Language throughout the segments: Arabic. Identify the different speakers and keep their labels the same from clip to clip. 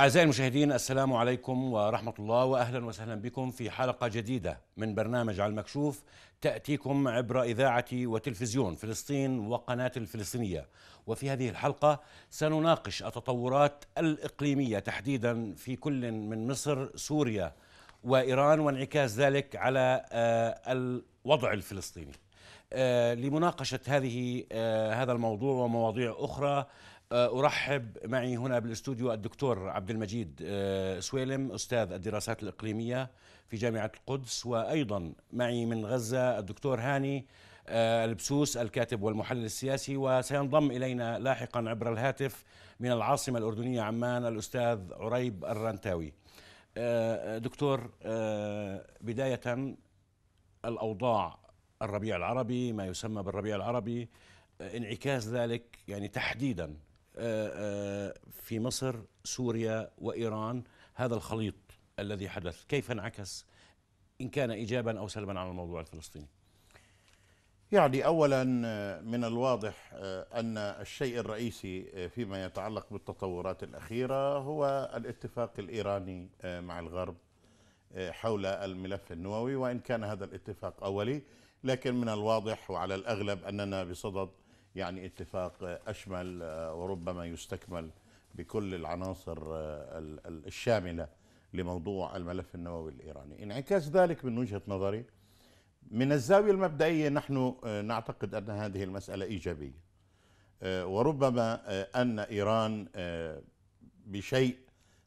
Speaker 1: أعزائي المشاهدين السلام عليكم ورحمة الله وأهلا وسهلا بكم في حلقة جديدة من برنامج على المكشوف تأتيكم عبر إذاعة وتلفزيون فلسطين وقناة الفلسطينية وفي هذه الحلقة سنناقش التطورات الإقليمية تحديدا في كل من مصر سوريا وإيران وانعكاس ذلك على آه، الوضع الفلسطيني آه، لمناقشة هذه آه، هذا الموضوع ومواضيع أخرى آه، ارحب معي هنا بالاستوديو الدكتور عبد المجيد آه، سويلم استاذ الدراسات الاقليميه في جامعه القدس وايضا معي من غزه الدكتور هاني آه، البسوس الكاتب والمحلل السياسي وسينضم الينا لاحقا عبر الهاتف من العاصمه الاردنيه عمان الاستاذ عريب الرنتاوي. دكتور بدايه الاوضاع الربيع العربي ما يسمى بالربيع العربي انعكاس ذلك يعني تحديدا آه، آه، في مصر سوريا وإيران هذا الخليط الذي حدث كيف انعكس إن كان إيجابا أو سلبا على الموضوع الفلسطيني
Speaker 2: يعني اولا آه، من الواضح ان الشيء الرئيسي فيما يتعلق بالتطورات الاخيره هو الاتفاق الايراني مع الغرب حول الملف النووي وان كان هذا الاتفاق اولي لكن من الواضح وعلى الاغلب اننا بصدد يعني اتفاق أشمل آه، وربما يستكمل بكل العناصر آه، الشاملة لموضوع الملف النووي الإيراني انعكاس ذلك من وجهة نظري من الزاوية المبدئية نحن آه، نعتقد أن هذه المسألة إيجابية وربما أن إيران بشيء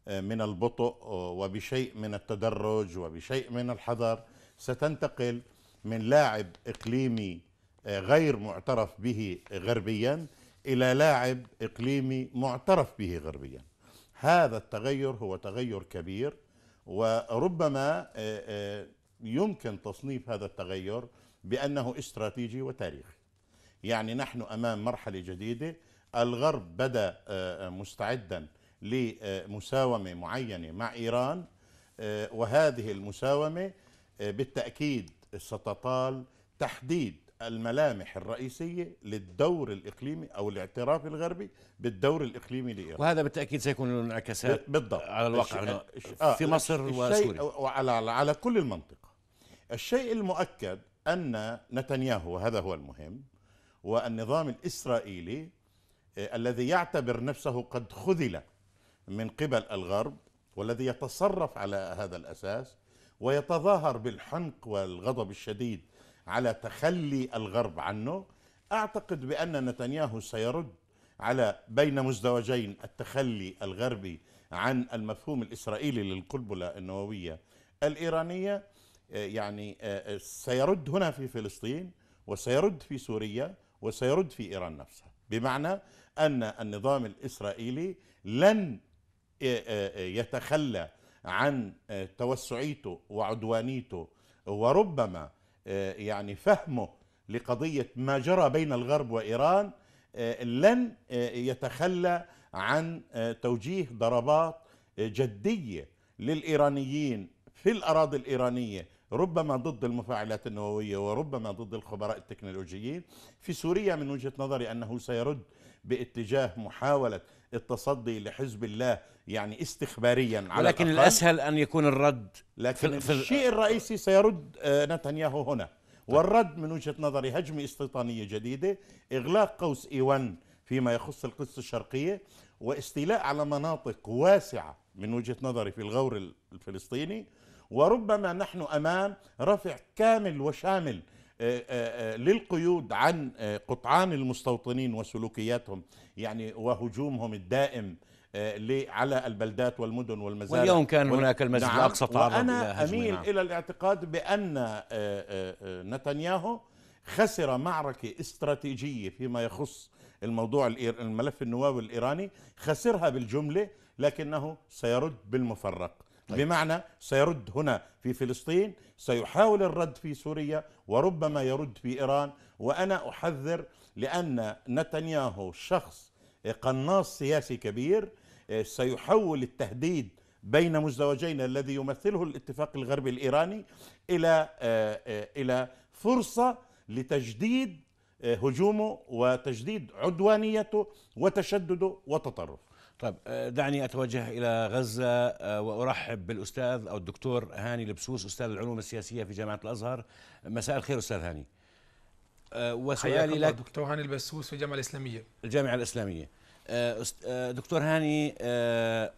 Speaker 2: من البطء وبشيء من التدرج وبشيء من الحذر ستنتقل من لاعب إقليمي غير معترف به غربيا الى لاعب اقليمي معترف به غربيا هذا التغير هو تغير كبير وربما آه، آه، يمكن تصنيف هذا التغير بانه استراتيجي وتاريخي يعني نحن امام مرحله جديده الغرب بدا آه، مستعدا لمساومه معينه مع ايران وهذه المساومه بالتاكيد ستطال تحديد الملامح الرئيسية للدور الإقليمي أو الاعتراف الغربي بالدور الإقليمي لإيران وهذا
Speaker 1: بالتأكيد سيكون له انعكاسات
Speaker 2: بالضبط على الواقع الش... الش... آه في مصر وسوريا وعلى على كل المنطقة الشيء المؤكد أن نتنياهو وهذا هو المهم والنظام الإسرائيلي آه، الذي يعتبر نفسه قد خذل من قبل الغرب والذي يتصرف على هذا الأساس ويتظاهر بالحنق والغضب الشديد على تخلي الغرب عنه اعتقد بان نتنياهو سيرد على بين مزدوجين التخلي الغربي عن المفهوم الاسرائيلي للقنبله النوويه الايرانيه آه، يعني آه، آه، سيرد هنا في فلسطين وسيرد في سوريا وسيرد في ايران نفسها بمعنى ان النظام الاسرائيلي لن يتخلى عن توسعيته وعدوانيته وربما آه، يعني فهمه لقضية ما جرى بين الغرب وإيران آه، لن آه، يتخلى عن توجيه ضربات جدية للإيرانيين في الأراضي الإيرانية ربما ضد المفاعلات النووية وربما ضد الخبراء التكنولوجيين في سوريا من وجهة نظري أنه سيرد باتجاه محاولة التصدي لحزب الله يعني استخباريا على ولكن الاسهل ان يكون الرد لكن في الشيء الرئيسي سيرد آه، نتنياهو هنا والرد من وجهه نظري هجمه استيطانيه جديده اغلاق قوس ايوان فيما يخص القدس الشرقيه واستيلاء على مناطق واسعه من وجهه نظري في الغور الفلسطيني وربما نحن امام رفع كامل وشامل آه، آه، للقيود عن قطعان المستوطنين وسلوكياتهم يعني وهجومهم الدائم آه، على البلدات والمدن والمزارع واليوم كان هناك المسجد نعم الأقصى تعرض وأنا أميل نعم. إلى الاعتقاد بأن آه، آه، نتنياهو خسر معركة استراتيجية فيما يخص الموضوع الملف النووي الإيراني خسرها بالجملة لكنه سيرد بالمفرق طيب. بمعنى سيرد هنا في فلسطين سيحاول الرد في سوريا وربما يرد في إيران وأنا أحذر لأن نتنياهو شخص قناص سياسي كبير آه، سيحول التهديد بين مزدوجين الذي يمثله الاتفاق الغربي الايراني الى آه، آه، الى فرصه لتجديد هجومه وتجديد عدوانيته
Speaker 1: وتشدده وتطرفه طيب دعني اتوجه الى غزه وارحب بالاستاذ او الدكتور هاني البسوس استاذ العلوم السياسيه في جامعه الازهر مساء الخير استاذ هاني وسؤالي لك
Speaker 3: دكتور هاني البسوس في الجامعه الاسلاميه
Speaker 1: الجامعه الاسلاميه آه، آه، دكتور هاني آه،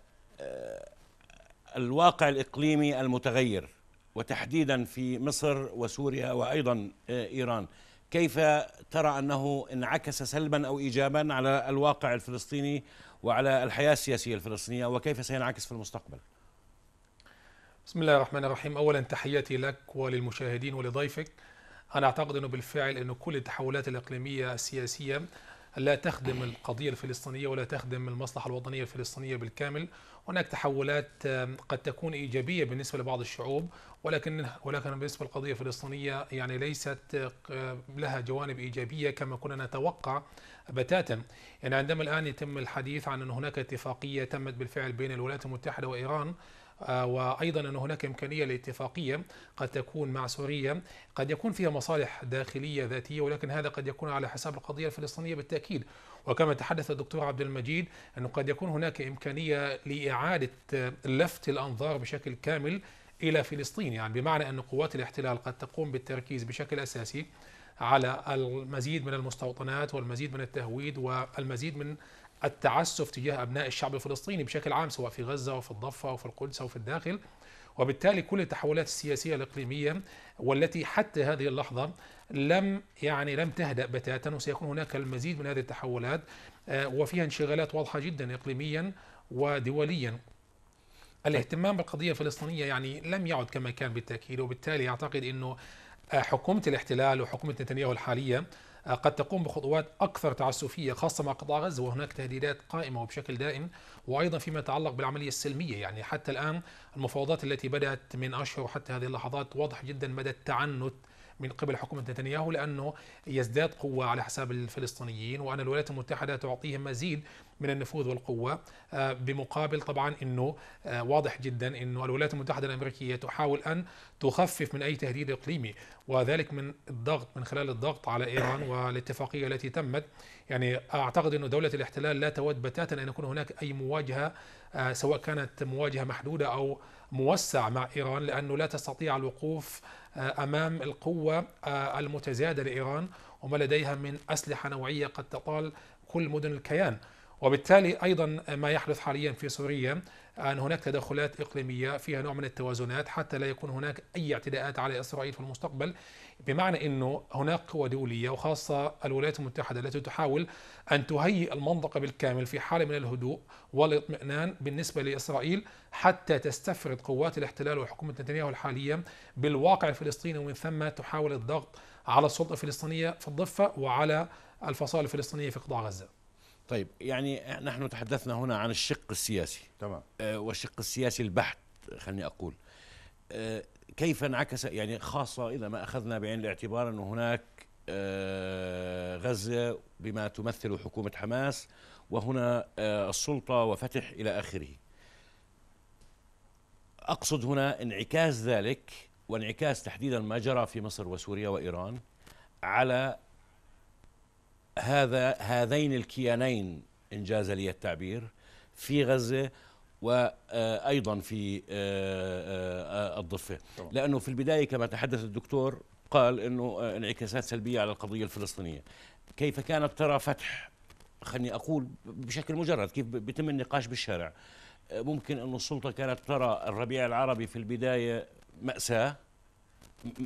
Speaker 1: الواقع الإقليمي المتغير وتحديدا في مصر وسوريا وأيضا إيران كيف ترى أنه انعكس سلبا أو إيجابا على الواقع الفلسطيني وعلى الحياة السياسية الفلسطينية وكيف سينعكس في المستقبل
Speaker 3: بسم الله الرحمن الرحيم أولا تحياتي لك وللمشاهدين ولضيفك أنا أعتقد أنه بالفعل أنه كل التحولات الإقليمية السياسية لا تخدم القضية الفلسطينية ولا تخدم المصلحة الوطنية الفلسطينية بالكامل هناك تحولات قد تكون إيجابية بالنسبة لبعض الشعوب ولكن ولكن بالنسبة للقضية الفلسطينية يعني ليست آه، لها جوانب إيجابية كما كنا نتوقع بتاتا يعني عندما الآن يتم الحديث عن أن هناك اتفاقية تمت بالفعل بين الولايات المتحدة وإيران آه، وايضا ان هناك امكانيه لاتفاقيه قد تكون مع سوريا قد يكون فيها مصالح داخليه ذاتيه ولكن هذا قد يكون على حساب القضيه الفلسطينيه بالتاكيد وكما تحدث الدكتور عبد المجيد انه قد يكون هناك امكانيه لاعاده لفت الانظار بشكل كامل الى فلسطين يعني بمعنى ان قوات الاحتلال قد تقوم بالتركيز بشكل اساسي على المزيد من المستوطنات والمزيد من التهويد والمزيد من التعسف تجاه أبناء الشعب الفلسطيني بشكل عام سواء في غزة وفي الضفة وفي القدس وفي الداخل وبالتالي كل التحولات السياسية الإقليمية والتي حتى هذه اللحظة لم يعني لم تهدأ بتاتا وسيكون هناك المزيد من هذه التحولات آه، وفيها انشغالات واضحة جدا إقليميا ودوليا الاهتمام بالقضية الفلسطينية يعني لم يعد كما كان بالتأكيد وبالتالي أعتقد أنه آه، حكومة الاحتلال وحكومة نتنياهو الحالية قد تقوم بخطوات أكثر تعسفية خاصة مع قطاع غزة وهناك تهديدات قائمة وبشكل دائم وأيضا فيما يتعلق بالعملية السلمية يعني حتى الآن المفاوضات التي بدأت من أشهر حتى هذه اللحظات واضح جدا مدى التعنت من قبل حكومة نتنياهو لأنه يزداد قوة على حساب الفلسطينيين وأن الولايات المتحدة تعطيهم مزيد من النفوذ والقوة آه، بمقابل طبعا أنه آه، واضح جدا أنه الولايات المتحدة الأمريكية تحاول أن تخفف من أي تهديد إقليمي وذلك من الضغط من خلال الضغط على إيران والاتفاقية التي تمت يعني أعتقد أنه دولة الاحتلال لا تود بتاتا أن يكون هناك أي مواجهة آه، سواء كانت مواجهة محدودة أو موسع مع إيران لأنه لا تستطيع الوقوف آه، امام القوه آه، المتزايده لايران وما لديها من اسلحه نوعيه قد تطال كل مدن الكيان وبالتالي ايضا ما يحدث حاليا في سوريا ان هناك تدخلات اقليميه فيها نوع من التوازنات حتى لا يكون هناك اي اعتداءات على اسرائيل في المستقبل بمعنى انه هناك قوى دوليه وخاصه الولايات المتحده التي تحاول ان تهيئ المنطقه بالكامل في حاله من الهدوء والاطمئنان بالنسبه لاسرائيل حتى تستفرد قوات الاحتلال وحكومه نتنياهو الحاليه بالواقع الفلسطيني ومن ثم تحاول الضغط على السلطه الفلسطينيه في الضفه وعلى الفصائل الفلسطينيه في قطاع غزه.
Speaker 1: طيب يعني نحن تحدثنا هنا عن الشق السياسي تمام آه، والشق السياسي البحت خلني اقول آه، كيف انعكس يعني خاصة إذا ما أخذنا بعين الاعتبار أن هناك آه، غزة بما تمثل حكومة حماس وهنا آه، السلطة وفتح إلى آخره أقصد هنا انعكاس ذلك وانعكاس تحديدا ما جرى في مصر وسوريا وإيران على هذا هذين الكيانين إنجاز لي التعبير في غزة وايضا في آه، آه، الضفه لانه في البدايه كما تحدث الدكتور قال انه انعكاسات سلبيه على القضيه الفلسطينيه كيف كانت ترى فتح خلني اقول بشكل مجرد كيف بيتم النقاش بالشارع ممكن انه السلطه كانت ترى الربيع العربي في البدايه ماساه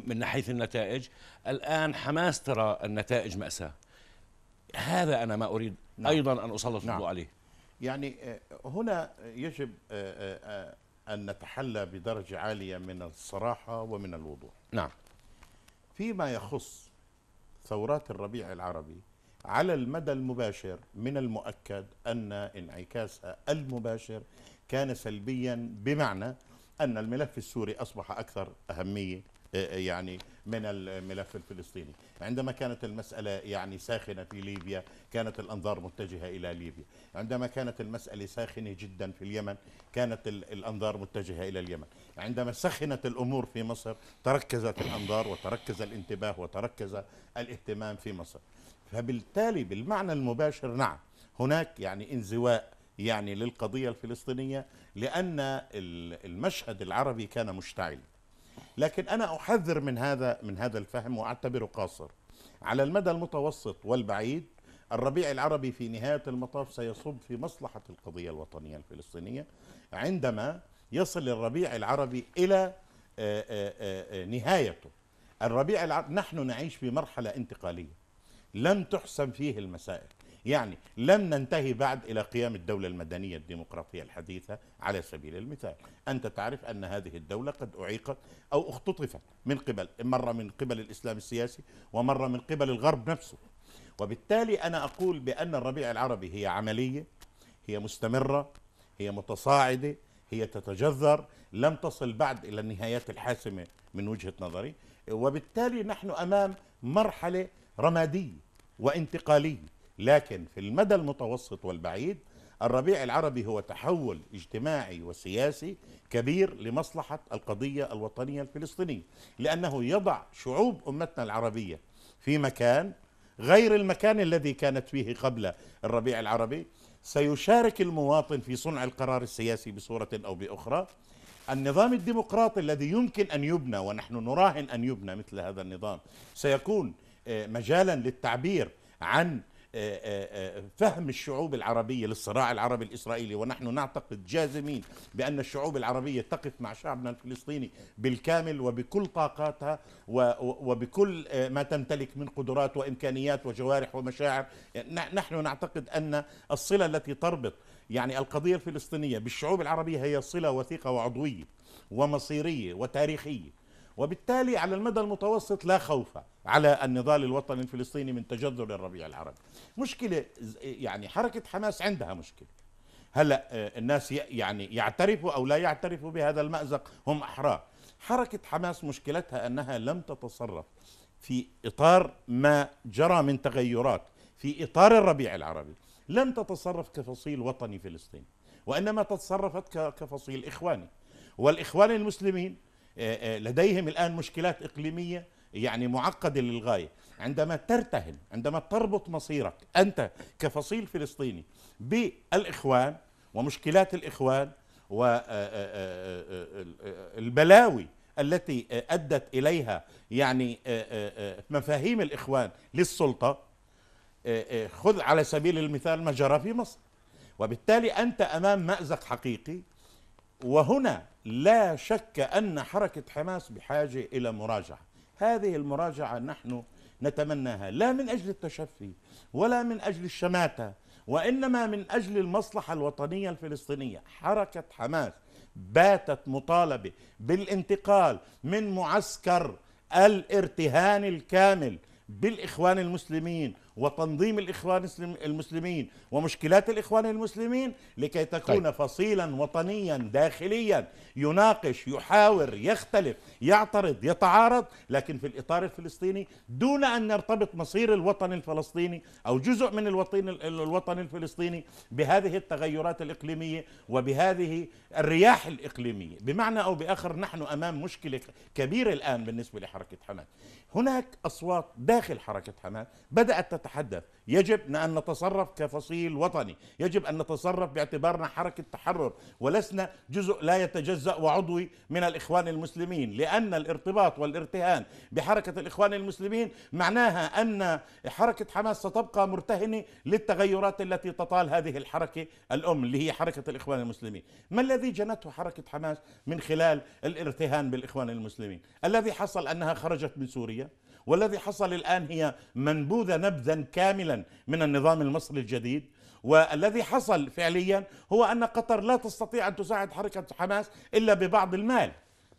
Speaker 1: من حيث النتائج الان حماس ترى النتائج ماساه هذا انا ما اريد نعم. ايضا ان اسلط نعم. الضوء نعم. عليه
Speaker 2: يعني آه، هنا يجب آه، آه، أن نتحلى بدرجة عالية من الصراحة ومن الوضوح نعم فيما يخص ثورات الربيع العربي على المدى المباشر من المؤكد أن انعكاسها المباشر كان سلبيا بمعنى أن الملف السوري أصبح أكثر أهمية آه، آه، يعني من الملف الفلسطيني عندما كانت المسألة يعني ساخنة في ليبيا كانت الأنظار متجهة إلى ليبيا عندما كانت المسألة ساخنة جدا في اليمن كانت الأنظار متجهة إلى اليمن عندما سخنت الأمور في مصر تركزت الأنظار وتركز الانتباه وتركز الاهتمام في مصر فبالتالي بالمعنى المباشر نعم هناك يعني انزواء يعني للقضية الفلسطينية لأن المشهد العربي كان مشتعل لكن انا احذر من هذا من هذا الفهم واعتبره قاصر على المدى المتوسط والبعيد الربيع العربي في نهايه المطاف سيصب في مصلحه القضيه الوطنيه الفلسطينيه عندما يصل الربيع العربي الى آه، آه، آه، نهايته الربيع العربي نحن نعيش في مرحله انتقاليه لن تحسم فيه المسائل يعني لن ننتهي بعد إلى قيام الدولة المدنية الديمقراطية الحديثة على سبيل المثال أنت تعرف أن هذه الدولة قد أعيقت أو اختطفت من قبل مرة من قبل الإسلام السياسي ومرة من قبل الغرب نفسه وبالتالي أنا أقول بأن الربيع العربي هي عملية هي مستمرة هي متصاعدة هي تتجذر لم تصل بعد إلى النهايات الحاسمة من وجهة نظري وبالتالي نحن أمام مرحلة رمادية وانتقالية لكن في المدى المتوسط والبعيد الربيع العربي هو تحول اجتماعي وسياسي كبير لمصلحة القضية الوطنية الفلسطينية لأنه يضع شعوب أمتنا العربية في مكان غير المكان الذي كانت فيه قبل الربيع العربي سيشارك المواطن في صنع القرار السياسي بصورة أو بأخرى النظام الديمقراطي الذي يمكن أن يبنى ونحن نراهن أن يبنى مثل هذا النظام سيكون آه، مجالا للتعبير عن آه، آه، آه، فهم الشعوب العربية للصراع العربي الإسرائيلي ونحن نعتقد جازمين بأن الشعوب العربية تقف مع شعبنا الفلسطيني بالكامل وبكل طاقاتها وبكل ما تمتلك من قدرات وإمكانيات وجوارح ومشاعر نحن نعتقد أن الصلة التي تربط يعني القضية الفلسطينية بالشعوب العربية هي صلة وثيقة وعضوية ومصيرية وتاريخية وبالتالي على المدى المتوسط لا خوف على النضال الوطني الفلسطيني من تجذر الربيع العربي مشكلة يعني حركة حماس عندها مشكلة هلا آه، الناس يعني يعترفوا او لا يعترفوا بهذا المأزق هم احرار حركة حماس مشكلتها انها لم تتصرف في اطار ما جرى من تغيرات في اطار الربيع العربي لم تتصرف كفصيل وطني فلسطيني وانما تصرفت كفصيل اخواني والاخوان المسلمين آه، آه، لديهم الآن مشكلات إقليمية يعني معقدة للغاية عندما ترتهن عندما تربط مصيرك أنت كفصيل فلسطيني بالإخوان ومشكلات الإخوان والبلاوي آه، التي أدت إليها يعني مفاهيم الإخوان للسلطة خذ على سبيل المثال ما جرى في مصر وبالتالي أنت أمام مأزق حقيقي وهنا لا شك ان حركه حماس بحاجه الى مراجعه هذه المراجعه نحن نتمناها لا من اجل التشفي ولا من اجل الشماته وانما من اجل المصلحه الوطنيه الفلسطينيه حركه حماس باتت مطالبه بالانتقال من معسكر الارتهان الكامل بالاخوان المسلمين وتنظيم الإخوان المسلمين ومشكلات الإخوان المسلمين لكي تكون طيب. فصيلا وطنيا داخليا يناقش يحاور يختلف يعترض يتعارض لكن في الإطار الفلسطيني دون أن يرتبط مصير الوطن الفلسطيني أو جزء من الوطن, الوطن الفلسطيني بهذه التغيرات الإقليمية وبهذه الرياح الإقليمية بمعنى أو بآخر نحن أمام مشكلة كبيرة الآن بالنسبة لحركة حماس هناك أصوات داخل حركة حماس بدأت تتحدث يجب أن نتصرف كفصيل وطني يجب أن نتصرف باعتبارنا حركة تحرر ولسنا جزء لا يتجزأ وعضوي من الإخوان المسلمين لأن الارتباط والارتهان بحركة الإخوان المسلمين معناها أن حركة حماس ستبقى مرتهنة للتغيرات التي تطال هذه الحركة الأم اللي هي حركة الإخوان المسلمين ما الذي جنته حركة حماس من خلال الارتهان بالإخوان المسلمين الذي حصل أنها خرجت من سوريا والذي حصل الآن هي منبوذة نبذا كاملا من النظام المصري الجديد والذي حصل فعليا هو أن قطر لا تستطيع أن تساعد حركة حماس إلا ببعض المال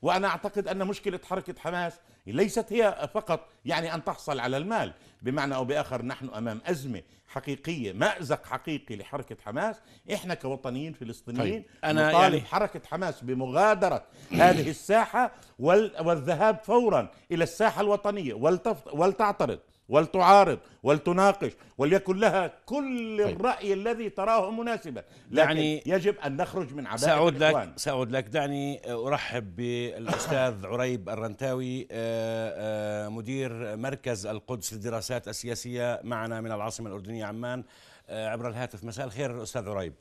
Speaker 2: وأنا أعتقد أن مشكلة حركة حماس ليست هي فقط يعني أن تحصل على المال بمعنى أو بآخر نحن أمام أزمة حقيقية مأزق حقيقي لحركة حماس إحنا كوطنيين فلسطينيين طيب. أنا نطالب يعني حركة حماس بمغادرة هذه الساحة والذهاب فورا إلى الساحة الوطنية ولتعترض ولتعارض ولتناقش وليكن لها كل طيب. الرأي الذي تراه مناسبا يعني يجب أن نخرج من عباءة سأعود لك
Speaker 1: سأعود لك دعني أرحب بالأستاذ عريب الرنتاوي آه، آه، مدير مركز القدس للدراسات السياسية معنا من العاصمة الأردنية عمان آه، عبر الهاتف مساء الخير أستاذ عريب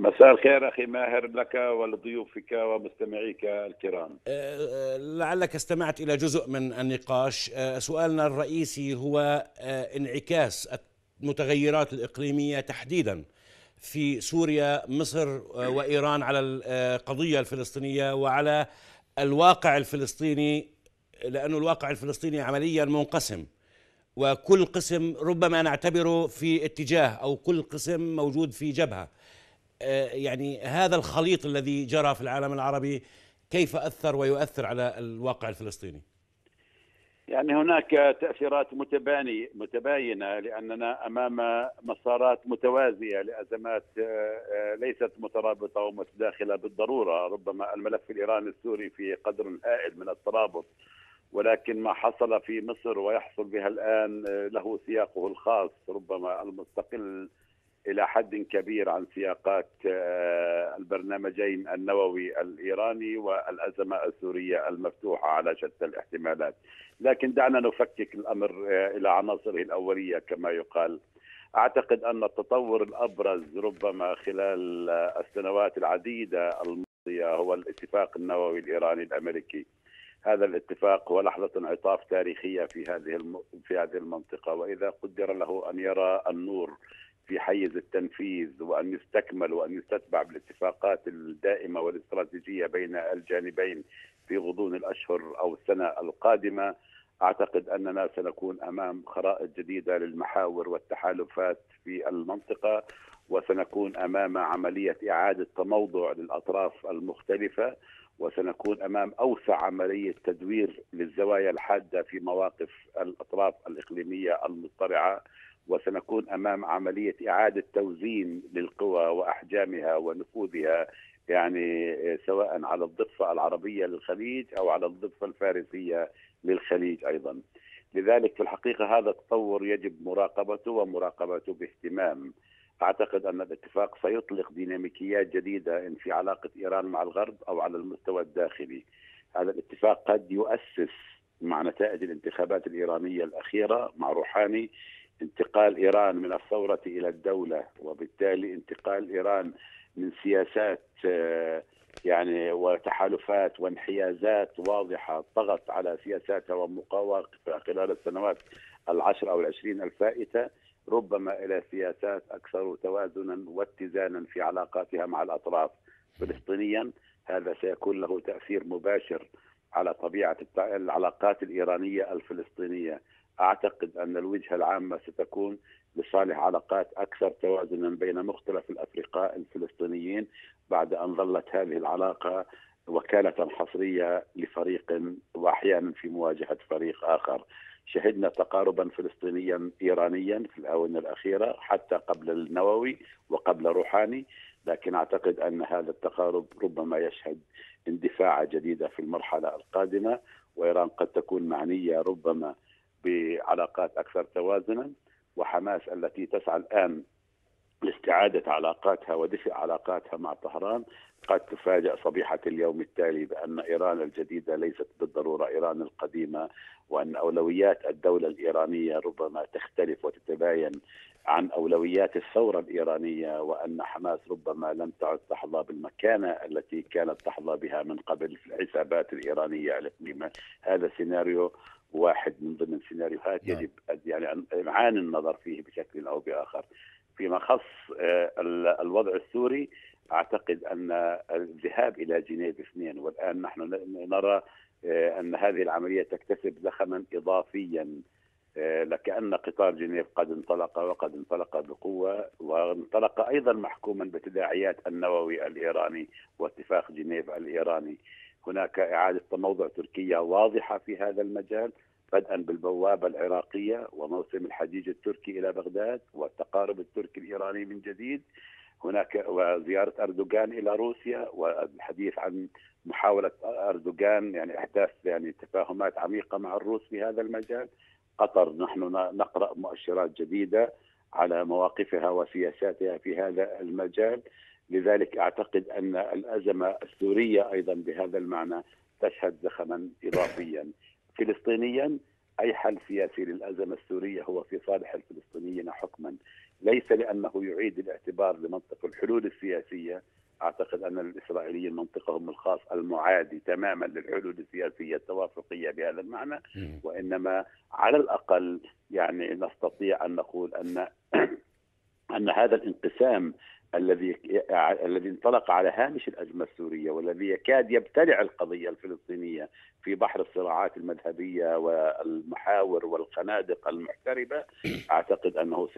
Speaker 4: مساء الخير اخي ماهر لك ولضيوفك ومستمعيك الكرام. أه،
Speaker 1: أه، لعلك استمعت الى جزء من النقاش، أه، سؤالنا الرئيسي هو انعكاس المتغيرات الاقليميه تحديدا في سوريا، مصر وايران على القضيه الفلسطينيه وعلى الواقع الفلسطيني لأن الواقع الفلسطيني عمليا منقسم وكل قسم ربما نعتبره في اتجاه أو كل قسم موجود في جبهة آه، يعني هذا الخليط الذي جرى في العالم العربي كيف أثر ويؤثر على الواقع الفلسطيني
Speaker 4: يعني هناك تأثيرات متباني متباينة لأننا أمام مسارات متوازية لأزمات آه، آه، ليست مترابطة ومتداخلة بالضرورة ربما الملف الإيراني السوري في قدر هائل من الترابط ولكن ما حصل في مصر ويحصل بها الآن له سياقه الخاص ربما المستقل الى حد كبير عن سياقات آه، البرنامجين النووي الايراني والازمه السوريه المفتوحه على شتى الاحتمالات، لكن دعنا نفكك الامر آه، الى عناصره الاوليه كما يقال. اعتقد ان التطور الابرز ربما خلال آه، السنوات العديده الماضيه هو الاتفاق النووي الايراني الامريكي. هذا الاتفاق هو لحظة انعطاف تاريخية في هذه في هذه المنطقة وإذا قدر له أن يرى النور في حيز التنفيذ وان يستكمل وان يستتبع بالاتفاقات الدائمه والاستراتيجيه بين الجانبين في غضون الاشهر او السنه القادمه اعتقد اننا سنكون امام خرائط جديده للمحاور والتحالفات في المنطقه وسنكون امام عمليه اعاده تموضع للاطراف المختلفه وسنكون امام اوسع عمليه تدوير للزوايا الحاده في مواقف الاطراف الاقليميه المضطرعه وسنكون امام عمليه اعاده توزين للقوى واحجامها ونفوذها يعني سواء على الضفه العربيه للخليج او على الضفه الفارسيه للخليج ايضا. لذلك في الحقيقه هذا التطور يجب مراقبته ومراقبته باهتمام. اعتقد ان الاتفاق سيطلق ديناميكيات جديده إن في علاقه ايران مع الغرب او على المستوى الداخلي. هذا الاتفاق قد يؤسس مع نتائج الانتخابات الايرانيه الاخيره مع روحاني انتقال ايران من الثوره الى الدوله وبالتالي انتقال ايران من سياسات آه، يعني وتحالفات وانحيازات واضحه طغت على سياساتها ومقاومتها خلال السنوات العشر او العشرين الفائته ربما الى سياسات اكثر توازنا واتزانا في علاقاتها مع الاطراف فلسطينيا هذا سيكون له تاثير مباشر على طبيعه العلاقات الايرانيه الفلسطينيه اعتقد ان الوجهه العامه ستكون لصالح علاقات اكثر توازنا بين مختلف الافرقاء الفلسطينيين بعد ان ظلت هذه العلاقه وكاله حصريه لفريق واحيانا في مواجهه فريق اخر. شهدنا تقاربا فلسطينيا ايرانيا في الاونه الاخيره حتى قبل النووي وقبل روحاني لكن اعتقد ان هذا التقارب ربما يشهد اندفاعه جديده في المرحله القادمه وايران قد تكون معنيه ربما بعلاقات اكثر توازنا وحماس التي تسعى الان لاستعادة علاقاتها ودفء علاقاتها مع طهران قد تفاجأ صبيحة اليوم التالي بأن إيران الجديدة ليست بالضرورة إيران القديمة وأن أولويات الدولة الإيرانية ربما تختلف وتتباين عن أولويات الثورة الإيرانية وأن حماس ربما لم تعد تحظى بالمكانة التي كانت تحظى بها من قبل في الحسابات الإيرانية على هذا سيناريو واحد من ضمن سيناريوهات نعم. يجب يعني إمعان النظر فيه بشكل أو بآخر فيما خص آه، الوضع السوري أعتقد أن الذهاب إلى جنيف اثنين والآن نحن نرى آه، أن هذه العملية تكتسب زخما إضافيا آه، لكأن قطار جنيف قد انطلق وقد انطلق بقوة وانطلق أيضا محكوما بتداعيات النووي الإيراني واتفاق جنيف الإيراني هناك إعادة تموضع تركيا واضحة في هذا المجال بدءا بالبوابة العراقية وموسم الحجيج التركي إلى بغداد والتقارب التركي الإيراني من جديد هناك وزيارة أردوغان إلى روسيا والحديث عن محاولة أردوغان يعني إحداث يعني تفاهمات عميقة مع الروس في هذا المجال قطر نحن نقرأ مؤشرات جديدة على مواقفها وسياساتها في هذا المجال لذلك اعتقد ان الازمه السوريه ايضا بهذا المعنى تشهد زخما اضافيا. فلسطينيا اي حل سياسي للازمه السوريه هو في صالح الفلسطينيين حكما، ليس لانه يعيد الاعتبار لمنطق الحلول السياسيه اعتقد ان الاسرائيليين منطقهم الخاص المعادي تماما للحلول السياسيه التوافقيه بهذا المعنى وانما على الاقل يعني نستطيع ان نقول ان ان هذا الانقسام الذي الذي انطلق على هامش الازمه السوريه والذي يكاد يبتلع القضيه الفلسطينيه في بحر الصراعات المذهبيه والمحاور والخنادق المحتربه اعتقد انه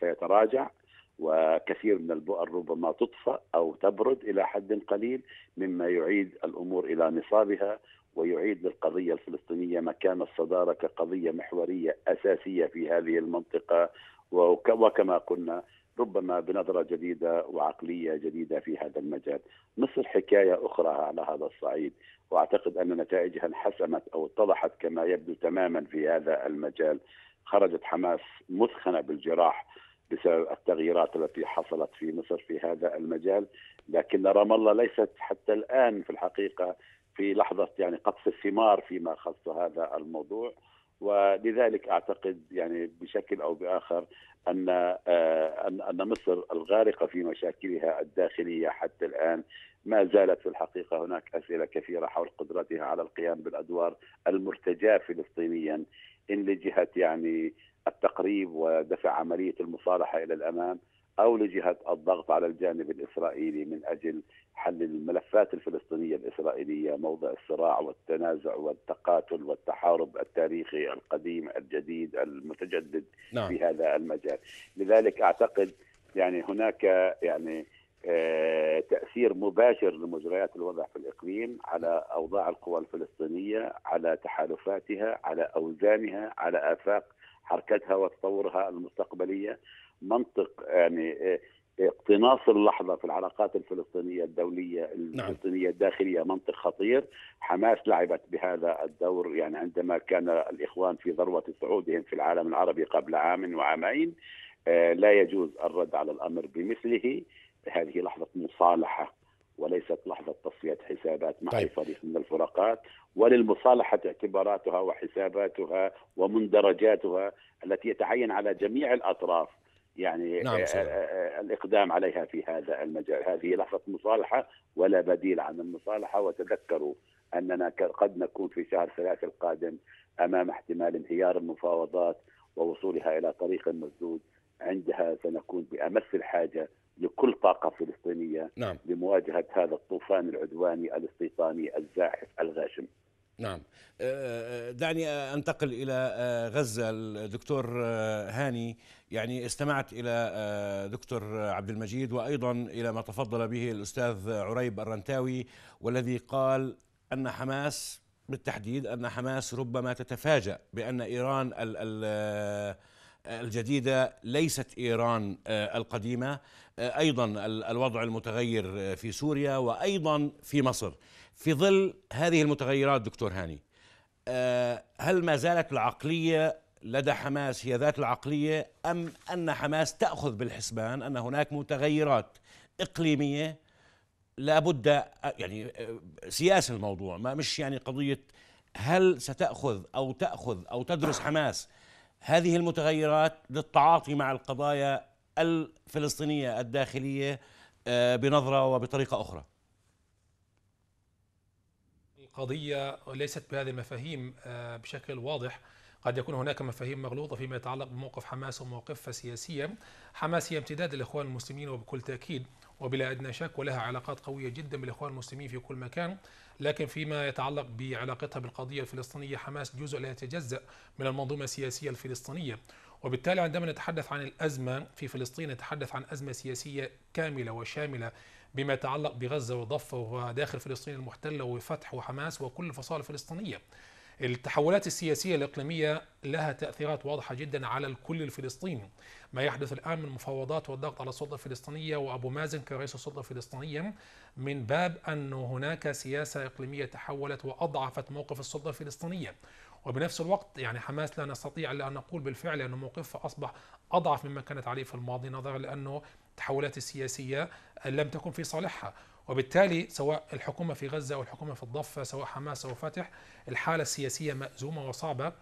Speaker 4: سيتراجع وكثير من البؤر ربما تطفى او تبرد الى حد قليل مما يعيد الامور الى نصابها ويعيد للقضيه الفلسطينيه مكان الصداره كقضيه محوريه اساسيه في هذه المنطقه وكما قلنا ربما بنظره جديده وعقليه جديده في هذا المجال. مصر حكايه اخرى على هذا الصعيد واعتقد ان نتائجها انحسمت او اتضحت كما يبدو تماما في هذا المجال. خرجت حماس مثخنه بالجراح بسبب التغييرات التي حصلت في مصر في هذا المجال، لكن رام الله ليست حتى الان في الحقيقه في لحظه يعني قطف الثمار فيما خص هذا الموضوع. ولذلك اعتقد يعني بشكل او باخر آه، ان ان مصر الغارقه في مشاكلها الداخليه حتى الان ما زالت في الحقيقه هناك اسئله كثيره حول قدرتها على القيام بالادوار المرتجاه فلسطينيا ان لجهه يعني التقريب ودفع عمليه المصالحه الى الامام او لجهه الضغط على الجانب الاسرائيلي من اجل حل الملفات الفلسطينيه الاسرائيليه موضع الصراع والتنازع والتقاتل والتحارب التاريخي القديم الجديد المتجدد نعم. في هذا المجال، لذلك اعتقد يعني هناك يعني آه، تاثير مباشر لمجريات الوضع في الاقليم على اوضاع القوى الفلسطينيه، على تحالفاتها، على اوزانها، على افاق حركتها وتطورها المستقبليه منطق يعني آه، اقتناص اللحظه في العلاقات الفلسطينيه الدوليه نعم. الفلسطينيه الداخليه منطق خطير، حماس لعبت بهذا الدور يعني عندما كان الاخوان في ذروه صعودهم في العالم العربي قبل عام وعامين آه، لا يجوز الرد على الامر بمثله، هذه لحظه مصالحه وليست لحظة تصفية حسابات مع طيب. فريق من الفرقات وللمصالحة اعتباراتها وحساباتها ومندرجاتها التي يتعين على جميع الأطراف يعني نعم آه، آه، آه، الاقدام عليها في هذا المجال، هذه لحظه مصالحه ولا بديل عن المصالحه وتذكروا اننا قد نكون في شهر ثلاثة القادم امام احتمال انهيار المفاوضات ووصولها الى طريق مسدود عندها سنكون بامس الحاجه لكل طاقة فلسطينية نعم. لمواجهة هذا الطوفان العدواني الاستيطاني الزاحف الغاشم
Speaker 1: نعم دعني أنتقل إلى غزة الدكتور هاني يعني استمعت إلى آه، دكتور عبد المجيد وأيضا إلى ما تفضل به الأستاذ عريب الرنتاوي والذي قال أن حماس بالتحديد أن حماس ربما تتفاجأ بأن إيران آه، الجديده ليست ايران آه، القديمه ايضا الوضع المتغير في سوريا وايضا في مصر في ظل هذه المتغيرات دكتور هاني هل ما زالت العقليه لدى حماس هي ذات العقليه ام ان حماس تاخذ بالحسبان ان هناك متغيرات اقليميه لابد يعني سياسة الموضوع ما مش يعني قضيه هل ستاخذ او تاخذ او تدرس حماس هذه المتغيرات للتعاطي مع القضايا الفلسطينيه الداخليه آه، بنظره وبطريقه اخرى
Speaker 3: القضيه ليست بهذه المفاهيم آه، بشكل واضح قد يكون هناك مفاهيم مغلوطة فيما يتعلق بموقف حماس وموقفها سياسيا حماس هي امتداد للإخوان المسلمين وبكل تأكيد وبلا أدنى شك ولها علاقات قوية جدا بالإخوان المسلمين في كل مكان لكن فيما يتعلق بعلاقتها بالقضية الفلسطينية حماس جزء لا يتجزأ من المنظومة السياسية الفلسطينية وبالتالي عندما نتحدث عن الأزمة في فلسطين نتحدث عن أزمة سياسية كاملة وشاملة بما يتعلق بغزة وضفة وداخل فلسطين المحتلة وفتح وحماس وكل الفصائل الفلسطينية التحولات السياسية الإقليمية لها تأثيرات واضحة جدا على الكل الفلسطيني ما يحدث الآن من مفاوضات والضغط على السلطة الفلسطينية وأبو مازن كرئيس السلطة الفلسطينية من باب أن هناك سياسة إقليمية تحولت وأضعفت موقف السلطة الفلسطينية وبنفس الوقت يعني حماس لا نستطيع الا ان نقول بالفعل ان موقفها اصبح اضعف مما كانت عليه في الماضي نظرا لانه التحولات السياسيه لم تكن في صالحها وبالتالي سواء الحكومة في غزة أو الحكومة في الضفة سواء حماس أو فتح الحالة السياسية مأزومة وصعبة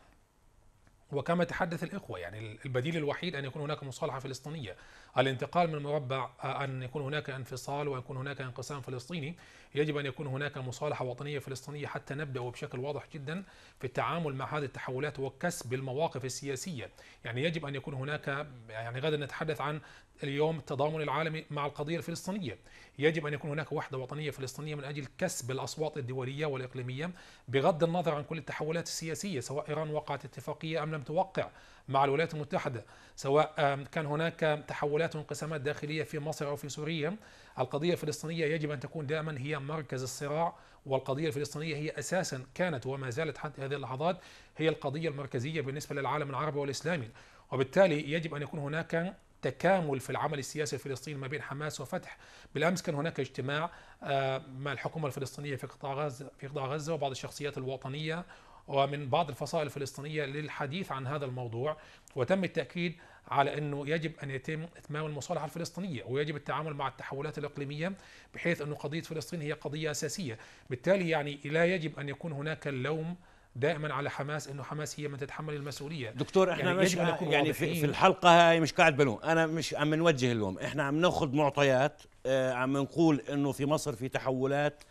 Speaker 3: وكما تحدث الإخوة يعني البديل الوحيد أن يكون هناك مصالحة فلسطينية الانتقال من مربع آه، أن يكون هناك انفصال ويكون هناك انقسام فلسطيني يجب أن يكون هناك مصالحة وطنية فلسطينية حتى نبدأ بشكل واضح جدا في التعامل مع هذه التحولات وكسب المواقف السياسية يعني يجب أن يكون هناك يعني غدا نتحدث عن اليوم التضامن العالمي مع القضية الفلسطينية يجب أن يكون هناك وحدة وطنية فلسطينية من أجل كسب الأصوات الدولية والإقليمية بغض النظر عن كل التحولات السياسية سواء إيران وقعت اتفاقية أم لم توقع مع الولايات المتحدة سواء كان هناك تحولات وانقسامات داخلية في مصر أو في سوريا القضية الفلسطينية يجب أن تكون دائما هي مركز الصراع والقضية الفلسطينية هي أساسا كانت وما زالت حتى هذه اللحظات هي القضية المركزية بالنسبة للعالم العربي والإسلامي وبالتالي يجب أن يكون هناك تكامل في العمل السياسي الفلسطيني ما بين حماس وفتح بالامس كان هناك اجتماع آه، مع الحكومه الفلسطينيه في قطاع غزه في قطاع غزه وبعض الشخصيات الوطنيه ومن بعض الفصائل الفلسطينية للحديث عن هذا الموضوع وتم التأكيد على أنه يجب أن يتم إتمام المصالحة الفلسطينية ويجب التعامل مع التحولات الإقليمية بحيث انه قضية فلسطين هي قضية أساسية بالتالي يعني لا يجب أن يكون هناك اللوم دائما على حماس انه حماس هي من تتحمل المسؤوليه دكتور احنا يعني مش يعني في, في
Speaker 1: الحلقه هاي مش قاعد بلوم انا مش عم نوجه اللوم احنا عم ناخذ معطيات آه، عم نقول انه في مصر في تحولات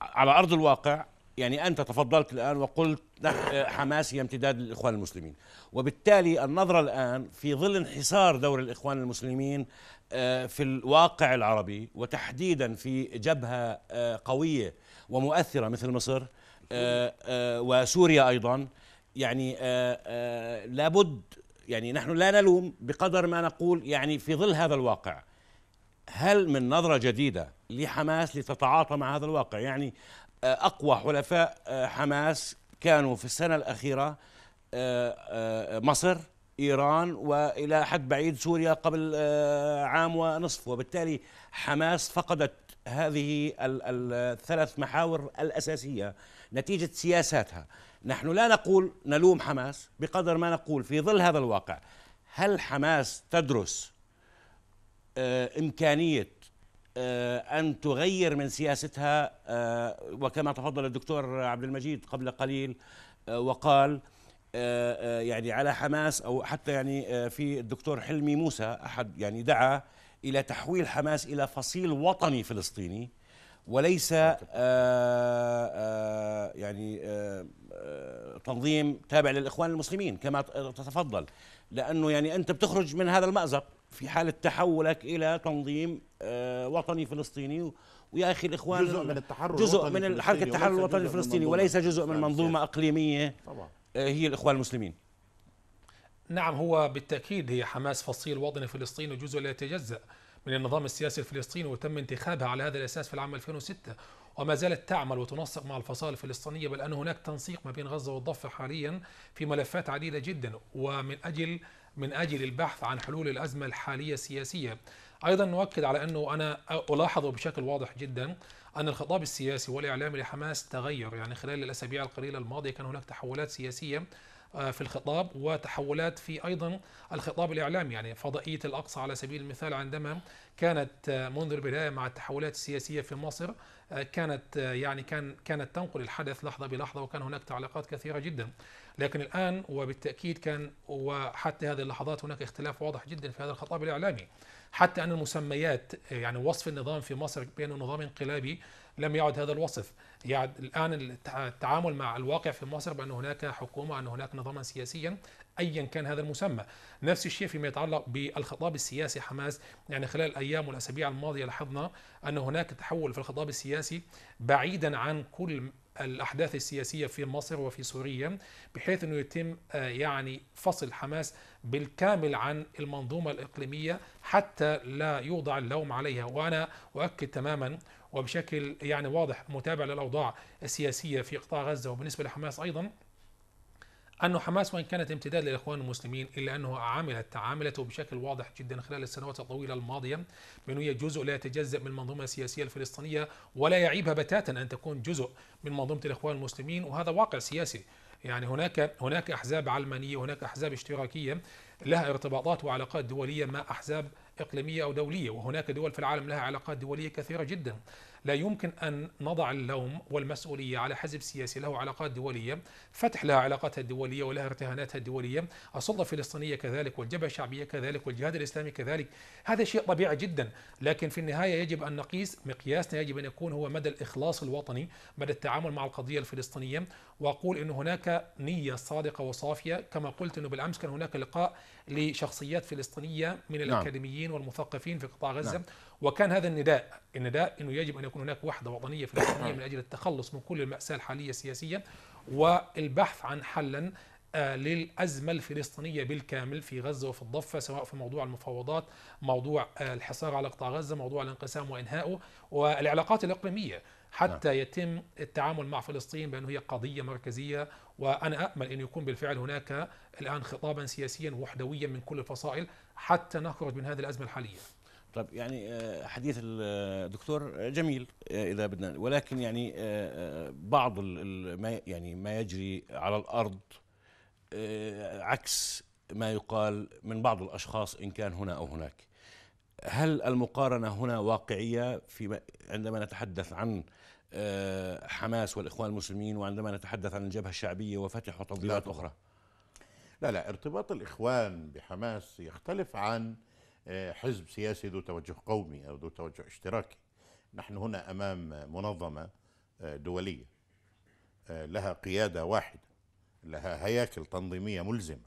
Speaker 1: على ارض الواقع يعني أنت تفضلت الآن وقلت حماس هي امتداد للإخوان المسلمين وبالتالي النظرة الآن في ظل انحسار دور الإخوان المسلمين آه، في الواقع العربي وتحديدا في جبهة آه، قوية ومؤثرة مثل مصر آه، وسوريا أيضا يعني لابد يعني نحن لا نلوم بقدر ما نقول يعني في ظل هذا الواقع هل من نظرة جديدة لحماس لتتعاطى مع هذا الواقع يعني أقوى حلفاء آه، حماس كانوا في السنة الأخيرة آه، آه، مصر إيران وإلى حد بعيد سوريا قبل عام ونصف وبالتالي حماس فقدت هذه الثلاث محاور الأساسية نتيجة سياساتها نحن لا نقول نلوم حماس بقدر ما نقول في ظل هذا الواقع هل حماس تدرس إمكانية آه، أن تغير من سياستها آه، وكما تفضل الدكتور عبد المجيد قبل قليل آه، وقال يعني على حماس أو حتى يعني في الدكتور حلمي موسى أحد يعني دعا إلى تحويل حماس إلى فصيل وطني فلسطيني وليس يعني تنظيم تابع للإخوان المسلمين كما تتفضل لأنه يعني أنت بتخرج من هذا المأزق في حاله تحولك الى تنظيم آه، وطني فلسطيني ويا اخي الاخوان جزء من التحرر جزء من حركه التحرر الوطني الفلسطيني وليس جزء من نعم. منظومه اقليميه طبعا. آه، هي الاخوان المسلمين
Speaker 3: نعم هو بالتاكيد هي حماس فصيل وطني فلسطيني جزء لا يتجزا من النظام السياسي الفلسطيني وتم انتخابها على هذا الاساس في العام 2006 وما زالت تعمل وتنسق مع الفصائل الفلسطينيه بل ان هناك تنسيق ما بين غزه والضفه حاليا في ملفات عديده جدا ومن اجل من أجل البحث عن حلول الأزمة الحالية السياسية أيضا نؤكد على أنه أنا ألاحظ بشكل واضح جدا أن الخطاب السياسي والإعلامي لحماس تغير يعني خلال الأسابيع القليلة الماضية كان هناك تحولات سياسية آه، في الخطاب وتحولات في ايضا الخطاب الاعلامي يعني فضائيه الاقصى على سبيل المثال عندما كانت آه، منذ البدايه مع التحولات السياسيه في مصر آه، كانت يعني كان كانت تنقل الحدث لحظه بلحظه وكان هناك تعليقات كثيره جدا لكن الآن وبالتأكيد كان وحتى هذه اللحظات هناك اختلاف واضح جدا في هذا الخطاب الإعلامي حتى أن المسميات يعني وصف النظام في مصر بأنه نظام انقلابي لم يعد هذا الوصف يعني الآن التعامل مع الواقع في مصر بأن هناك حكومة أن هناك نظاما سياسيا أيا كان هذا المسمى نفس الشيء فيما يتعلق بالخطاب السياسي حماس يعني خلال الأيام والأسابيع الماضية لاحظنا أن هناك تحول في الخطاب السياسي بعيدا عن كل الأحداث السياسية في مصر وفي سوريا بحيث أنه يتم آه، يعني فصل حماس بالكامل عن المنظومة الإقليمية حتى لا يوضع اللوم عليها وأنا أؤكد تماما وبشكل يعني واضح متابع للأوضاع السياسية في قطاع غزة وبالنسبة لحماس أيضا أن حماس وإن كانت امتداد للإخوان المسلمين إلا أنه عملت تعاملته بشكل واضح جدا خلال السنوات الطويلة الماضية بأنه هي جزء لا يتجزأ من المنظومة السياسية الفلسطينية ولا يعيبها بتاتا أن تكون جزء من منظومة الإخوان المسلمين وهذا واقع سياسي يعني هناك هناك أحزاب علمانية هناك أحزاب اشتراكية لها ارتباطات وعلاقات دولية مع أحزاب إقليمية أو دولية وهناك دول في العالم لها علاقات دولية كثيرة جدا لا يمكن أن نضع اللوم والمسؤولية على حزب سياسي له علاقات دولية فتح لها علاقاتها الدولية ولها ارتهاناتها الدولية السلطة الفلسطينية كذلك والجبهة الشعبية كذلك والجهاد الإسلامي كذلك هذا شيء طبيعي جدا لكن في النهاية يجب أن نقيس مقياسنا يجب أن يكون هو مدى الإخلاص الوطني مدى التعامل مع القضية الفلسطينية وأقول أن هناك نية صادقة وصافية كما قلت أنه بالأمس كان هناك لقاء لشخصيات فلسطينية من نعم. الأكاديميين والمثقفين في قطاع غزة نعم. وكان هذا النداء النداء انه يجب ان يكون هناك وحده وطنيه فلسطينيه من اجل التخلص من كل الماساه الحاليه سياسيا والبحث عن حلا آه، للأزمة الفلسطينية بالكامل في غزة وفي الضفة سواء في موضوع المفاوضات موضوع آه، الحصار على قطاع غزة موضوع الانقسام وإنهائه والعلاقات الإقليمية حتى نعم. يتم التعامل مع فلسطين بأنه هي قضية مركزية وأنا أأمل أن يكون بالفعل هناك الآن خطابا سياسيا وحدويا من كل الفصائل حتى نخرج من هذه الأزمة الحالية
Speaker 1: طيب يعني آه، حديث الدكتور آه، آه، جميل اذا بدنا ولكن يعني بعض ما يعني ما يجري على الارض عكس ما يقال من بعض الاشخاص ان كان هنا او هناك هل المقارنه هنا واقعيه في عندما نتحدث عن حماس والاخوان المسلمين وعندما نتحدث عن الجبهه الشعبيه وفتح وتنظيمات اخرى لا لا ارتباط
Speaker 2: الاخوان بحماس يختلف عن حزب سياسي ذو توجه قومي أو ذو توجه اشتراكي نحن هنا أمام منظمة آه، دولية آه، لها قيادة واحدة لها هياكل تنظيمية ملزمة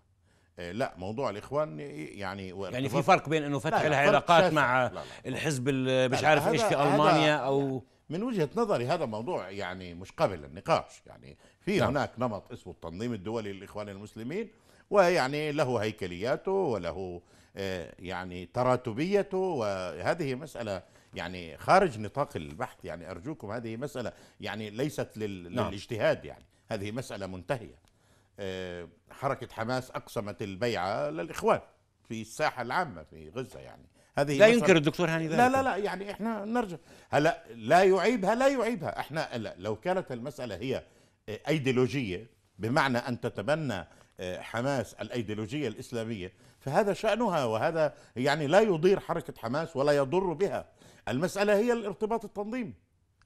Speaker 2: آه، لا موضوع الاخوان يعني يعني في فرق بين انه فتح لها علاقات مع لا لا الحزب مش عارف ايش في المانيا او من وجهه نظري هذا موضوع يعني مش قابل للنقاش يعني في نعم. هناك نمط اسمه التنظيم الدولي للاخوان المسلمين ويعني له هيكلياته وله آه، يعني تراتبيته وهذه مسألة يعني خارج نطاق البحث يعني أرجوكم هذه مسألة يعني ليست لل... نعم. للاجتهاد يعني هذه مسألة منتهية آه، حركة حماس أقسمت البيعة للإخوان في الساحة العامة في غزة يعني هذه لا ينكر الدكتور هاني ذلك لا لا لا يعني احنا نرجع هلا لا يعيبها لا يعيبها احنا لا لو كانت المسألة هي آه، ايديولوجية بمعنى أن تتبنى حماس الايديولوجية الإسلامية فهذا شأنها وهذا يعني لا يضير حركة حماس ولا يضر بها المسألة هي الارتباط التنظيمي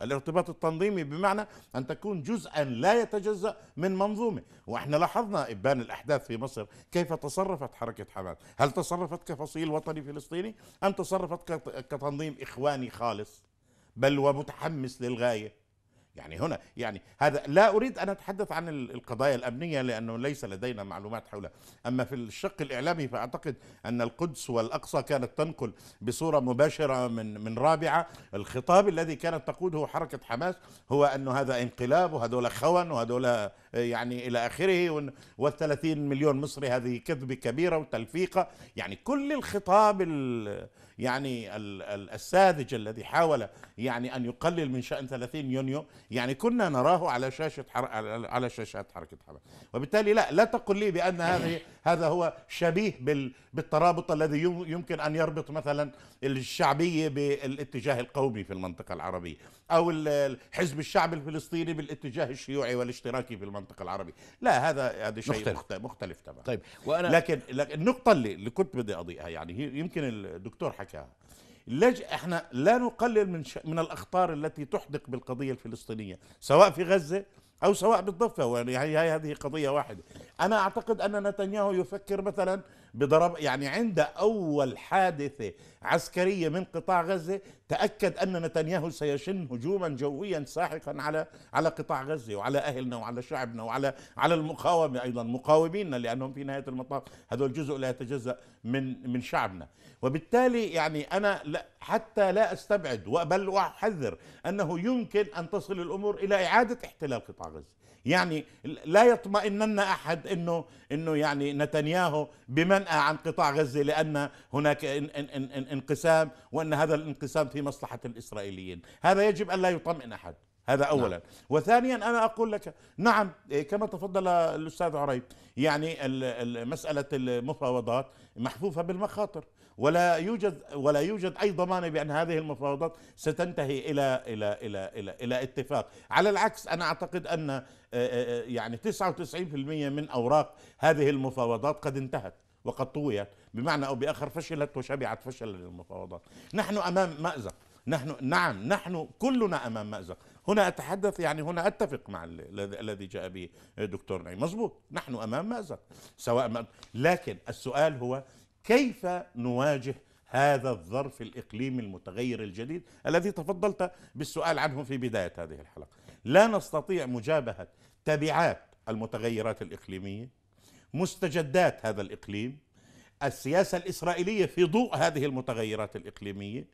Speaker 2: الارتباط التنظيمي بمعنى أن تكون جزءا لا يتجزأ من منظومة وإحنا لاحظنا إبان الأحداث في مصر كيف تصرفت حركة حماس هل تصرفت كفصيل وطني فلسطيني أم تصرفت كتنظيم إخواني خالص بل ومتحمس للغاية يعني هنا يعني هذا لا اريد ان اتحدث عن القضايا الامنيه لانه ليس لدينا معلومات حولها، اما في الشق الاعلامي فاعتقد ان القدس والاقصى كانت تنقل بصوره مباشره من من رابعه، الخطاب الذي كانت تقوده حركه حماس هو انه هذا انقلاب وهذول خون وهذول يعني الى اخره وال30 مليون مصري هذه كذبه كبيره وتلفيقه، يعني كل الخطاب ال يعني الساذج الذي حاول يعني أن يقلل من شأن 30 يونيو يعني كنا نراه على شاشة حر... على شاشات حركة حماس وبالتالي لا لا تقل لي بأن هذه هذا هو شبيه بالترابط الذي يمكن أن يربط مثلا الشعبية بالاتجاه القومي في المنطقة العربية أو حزب الشعب الفلسطيني بالاتجاه الشيوعي والاشتراكي في المنطقة العربية لا هذا هذا شيء مختلف, مختلف تماما طيب وأنا لكن, النقطة اللي كنت بدي أضيئها يعني يمكن الدكتور حكاها لج... احنا لا نقلل من ش... من الاخطار التي تحدق بالقضيه الفلسطينيه سواء في غزه او سواء بالضفه يعني هي هذه قضيه واحده انا اعتقد ان نتنياهو يفكر مثلا بضرب يعني عند أول حادثة عسكرية من قطاع غزة تأكد أن نتنياهو سيشن هجوما جويا ساحقا على على قطاع غزة وعلى أهلنا وعلى شعبنا وعلى على المقاومة أيضا مقاومينا لأنهم في نهاية المطاف هذول جزء لا يتجزأ من من شعبنا وبالتالي يعني أنا لا حتى لا أستبعد بل وأحذر أنه يمكن أن تصل الأمور إلى إعادة احتلال قطاع غزة يعني لا يطمئنن احد انه انه يعني نتنياهو بمنأى عن قطاع غزه لان هناك انقسام وان هذا الانقسام في مصلحه الاسرائيليين، هذا يجب ان لا يطمئن احد. هذا نعم. اولا نعم. وثانيا انا اقول لك نعم إيه، كما تفضل الاستاذ عريب يعني مساله المفاوضات محفوفه بالمخاطر ولا يوجد ولا يوجد اي ضمان بان هذه المفاوضات ستنتهي الى الى الى الى, إلى اتفاق، على العكس انا اعتقد ان آه، آه، آه، يعني 99% من اوراق هذه المفاوضات قد انتهت وقد طويت بمعنى او باخر فشلت وشبعت فشلا المفاوضات، نحن امام مازق نحن نعم نحن كلنا امام مازق هنا اتحدث يعني هنا اتفق مع الذي جاء به دكتور نعيم مزبوط نحن امام مازق سواء لكن السؤال هو كيف نواجه هذا الظرف الإقليمي المتغير الجديد الذي تفضلت بالسؤال عنه في بداية هذه الحلقة لا نستطيع مجابهة تبعات المتغيرات الإقليمية مستجدات هذا الإقليم السياسة الإسرائيلية في ضوء هذه المتغيرات الإقليمية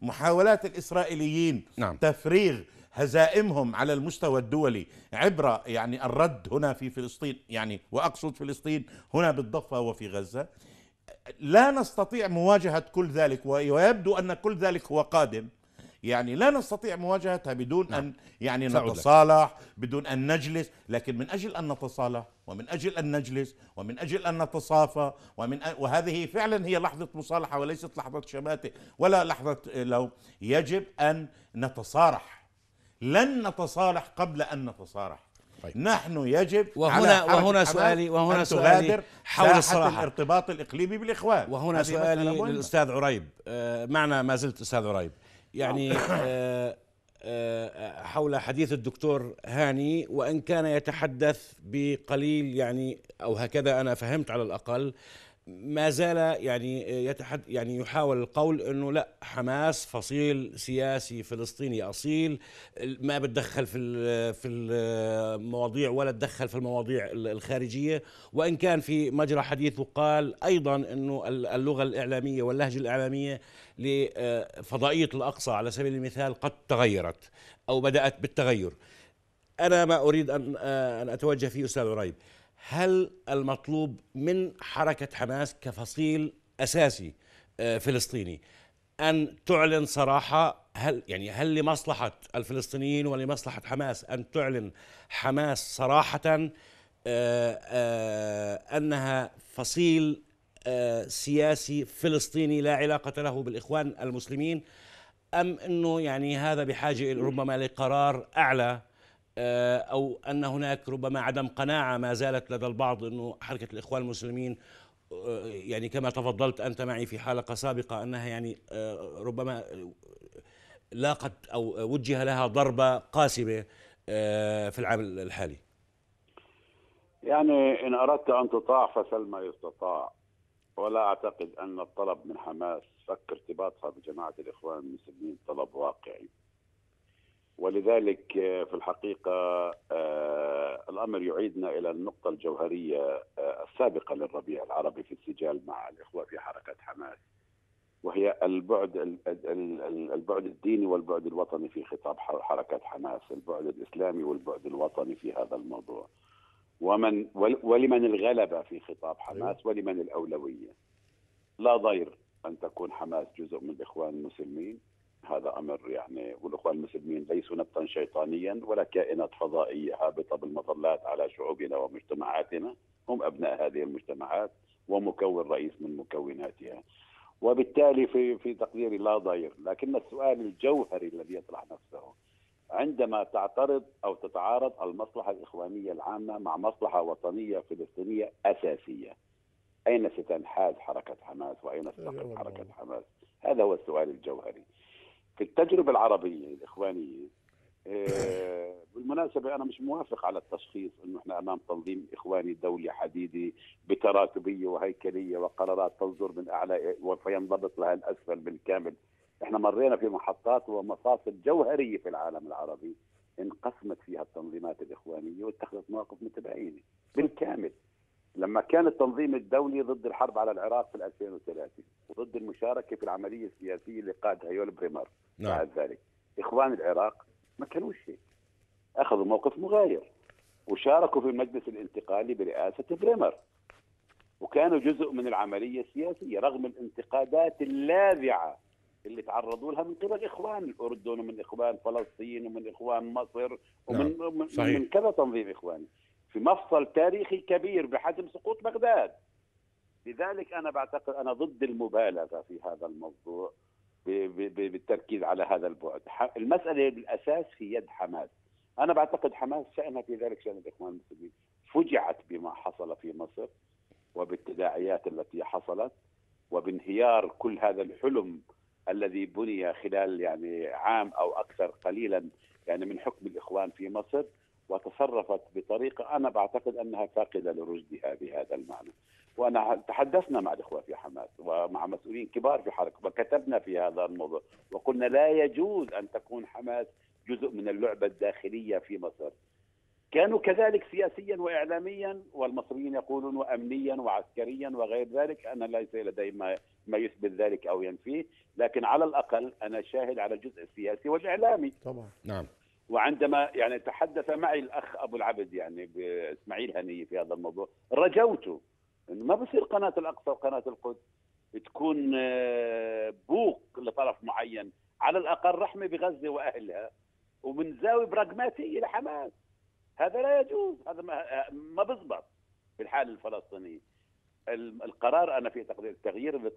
Speaker 2: محاولات الإسرائيليين نعم. تفريغ هزائمهم على المستوى الدولي عبر يعني الرد هنا في فلسطين يعني وأقصد فلسطين هنا بالضفة وفي غزة لا نستطيع مواجهة كل ذلك ويبدو أن كل ذلك هو قادم يعني لا نستطيع مواجهتها بدون نعم. أن يعني نتصالح بدون أن نجلس لكن من أجل أن نتصالح ومن أجل أن نجلس ومن أجل أن نتصافى ومن أ... وهذه فعلا هي لحظة مصالحة وليست لحظة شماتة ولا لحظة لو يجب أن نتصارح لن نتصالح قبل أن نتصارح
Speaker 1: طيب. نحن يجب وهنا على وهنا سؤالي وهنا سؤالي حول الصراحه الارتباط الاقليمي بالاخوان وهنا سؤالي للاستاذ عريب آه، معنا ما زلت استاذ عريب يعني نعم. آه، آه، حول حديث الدكتور هاني وان كان يتحدث بقليل يعني او هكذا انا فهمت على الاقل ما زال يعني يتحد يعني يحاول القول انه لا حماس فصيل سياسي فلسطيني اصيل ما بتدخل في في المواضيع ولا تدخل في المواضيع الخارجيه وان كان في مجرى حديث وقال ايضا انه اللغه الاعلاميه واللهجه الاعلاميه لفضائيه آه، الاقصى على سبيل المثال قد تغيرت او بدات بالتغير انا ما اريد ان آه، ان اتوجه فيه استاذ عريب هل المطلوب من حركة حماس كفصيل أساسي آه، فلسطيني أن تعلن صراحة هل يعني هل لمصلحة الفلسطينيين ولمصلحة حماس أن تعلن حماس صراحة آه، آه، أنها فصيل سياسي فلسطيني لا علاقة له بالإخوان المسلمين أم أنه يعني هذا بحاجة ربما لقرار أعلى آه، او ان هناك ربما عدم قناعه ما زالت لدى البعض انه حركه الاخوان المسلمين آه، يعني كما تفضلت انت معي في حلقه سابقه انها يعني آه، ربما لاقت او وجه لها ضربه قاسمه في العام
Speaker 3: الحالي.
Speaker 4: يعني ان اردت ان تطاع فسل ما يستطاع ولا اعتقد ان الطلب من حماس فك ارتباطها بجماعه الاخوان المسلمين طلب واقعي. ولذلك آه، في الحقيقة آه، الأمر يعيدنا إلى النقطة الجوهرية آه، السابقة للربيع العربي في السجال مع الإخوة في حركة حماس وهي البعد البعد الديني والبعد الوطني في خطاب حركة حماس البعد الإسلامي والبعد الوطني في هذا الموضوع ومن ولمن الغلبة في خطاب حماس أيوه. ولمن الأولوية لا ضير أن تكون حماس جزء من الإخوان المسلمين هذا امر يعني والاخوان المسلمين ليسوا نبطا شيطانيا ولا كائنات فضائيه هابطه بالمظلات على شعوبنا ومجتمعاتنا، هم ابناء هذه المجتمعات ومكون رئيس من مكوناتها. وبالتالي في في تقديري لا ضير، لكن السؤال الجوهري الذي يطرح نفسه عندما تعترض او تتعارض المصلحه الاخوانيه العامه مع مصلحه وطنيه فلسطينيه اساسيه. اين ستنحاز حركه حماس واين ستقف أيوة حركه حماس؟ هذا هو السؤال الجوهري. في التجربه العربيه الاخوانيه آه، بالمناسبة أنا مش موافق على التشخيص أنه إحنا أمام تنظيم إخواني دولي حديدي بتراتبية وهيكلية وقرارات تصدر من أعلى وفينضبط لها الأسفل بالكامل إحنا مرينا في محطات ومفاصل جوهرية في العالم العربي انقسمت فيها التنظيمات الإخوانية واتخذت مواقف متباينة بالكامل لما كان التنظيم الدولي ضد الحرب على العراق في 2003 وضد المشاركه في العمليه السياسيه اللي قادها يول بريمر نعم. بعد ذلك اخوان العراق ما كانوش هيك اخذوا موقف مغاير وشاركوا في المجلس الانتقالي برئاسه بريمر وكانوا جزء من العمليه السياسيه رغم الانتقادات اللاذعه اللي تعرضوا لها من قبل اخوان الاردن ومن اخوان فلسطين ومن اخوان مصر ومن نعم. من كذا تنظيم اخواني في مفصل تاريخي كبير بحجم سقوط بغداد لذلك انا بعتقد انا ضد المبالغه في هذا الموضوع بالتركيز على هذا البعد المساله بالاساس في يد حماس انا بعتقد حماس شانها في ذلك شان الاخوان المسلمين فجعت بما حصل في مصر وبالتداعيات التي حصلت وبانهيار كل هذا الحلم الذي بني خلال يعني عام او اكثر قليلا يعني من حكم الاخوان في مصر وتصرفت بطريقة أنا بعتقد أنها فاقدة لرشدها بهذا المعنى وأنا تحدثنا مع الإخوة في حماس ومع مسؤولين كبار في حركة وكتبنا في هذا الموضوع وقلنا لا يجوز أن تكون حماس جزء من اللعبة الداخلية في مصر كانوا كذلك سياسيا واعلاميا والمصريين يقولون وامنيا وعسكريا وغير ذلك انا ليس لدي ما ما يثبت ذلك او ينفيه لكن على الاقل انا شاهد على الجزء السياسي والاعلامي طبعا نعم وعندما يعني تحدث معي الاخ ابو العبد يعني باسماعيل هنيه في هذا الموضوع رجوته انه ما بصير قناه الاقصى وقناه القدس تكون آه، بوق لطرف معين على الاقل رحمه بغزه واهلها ومن زاويه براغماتيه لحماس هذا لا يجوز هذا ما آه، بزبط في الحاله الفلسطينيه القرار انا في تقدير التغيير اللي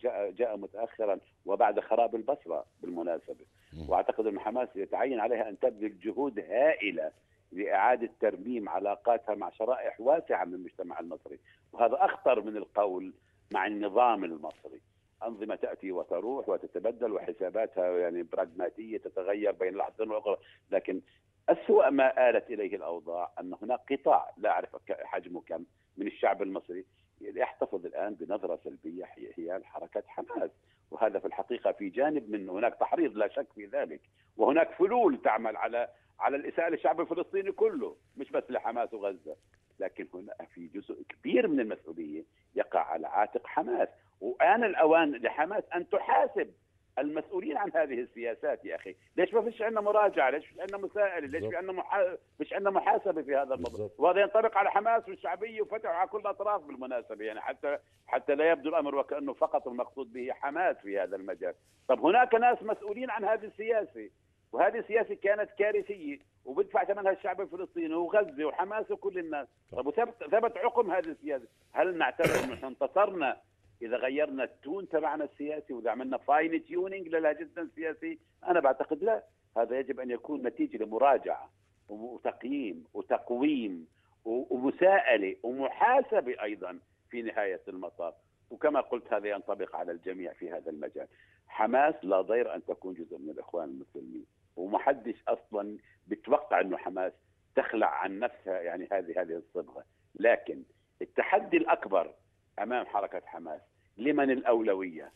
Speaker 4: جاء جاء متاخرا وبعد خراب البصره بالمناسبه واعتقد ان حماس يتعين عليها ان تبذل جهود هائله لاعاده ترميم علاقاتها مع شرائح واسعه من المجتمع المصري وهذا اخطر من القول مع النظام المصري أنظمة تأتي وتروح وتتبدل وحساباتها يعني براغماتية تتغير بين لحظة وأخرى لكن أسوأ ما آلت إليه الأوضاع أن هناك قطاع لا أعرف حجمه كم من الشعب المصري يحتفظ الآن بنظرة سلبية هي حركة حماس وهذا في الحقيقة في جانب من هناك تحريض لا شك في ذلك وهناك فلول تعمل على على الإساءة للشعب الفلسطيني كله مش بس لحماس وغزة لكن هنا في جزء كبير من المسؤولية يقع على عاتق حماس وآن الأوان لحماس أن تحاسب المسؤولين عن هذه السياسات يا اخي، ليش ما فيش عندنا مراجعه؟ ليش فيش عندنا مسائل؟ ليش في عندنا محا... فيش عندنا محاسبه في هذا الموضوع؟ وهذا ينطبق على حماس والشعبيه وفتح على كل الاطراف بالمناسبه يعني حتى حتى لا يبدو الامر وكانه فقط المقصود به حماس في هذا المجال، طب هناك ناس مسؤولين عن هذه السياسه وهذه السياسه كانت كارثيه وبدفع ثمنها الشعب الفلسطيني وغزه وحماس وكل الناس، طب وثبت ثبت عقم هذه السياسه، هل نعتبر انه انتصرنا اذا غيرنا التون تبعنا السياسي واذا عملنا فاين تيونينج للهجتنا السياسي انا بعتقد لا هذا يجب ان يكون نتيجه لمراجعه وتقييم وتقويم ومساءله ومحاسبه ايضا في نهايه المطاف وكما قلت هذا ينطبق على الجميع في هذا المجال حماس لا ضير ان تكون جزء من الاخوان المسلمين ومحدش اصلا بتوقع انه حماس تخلع عن نفسها يعني هذه هذه الصبغه لكن التحدي الاكبر امام حركه حماس لمن الاولويه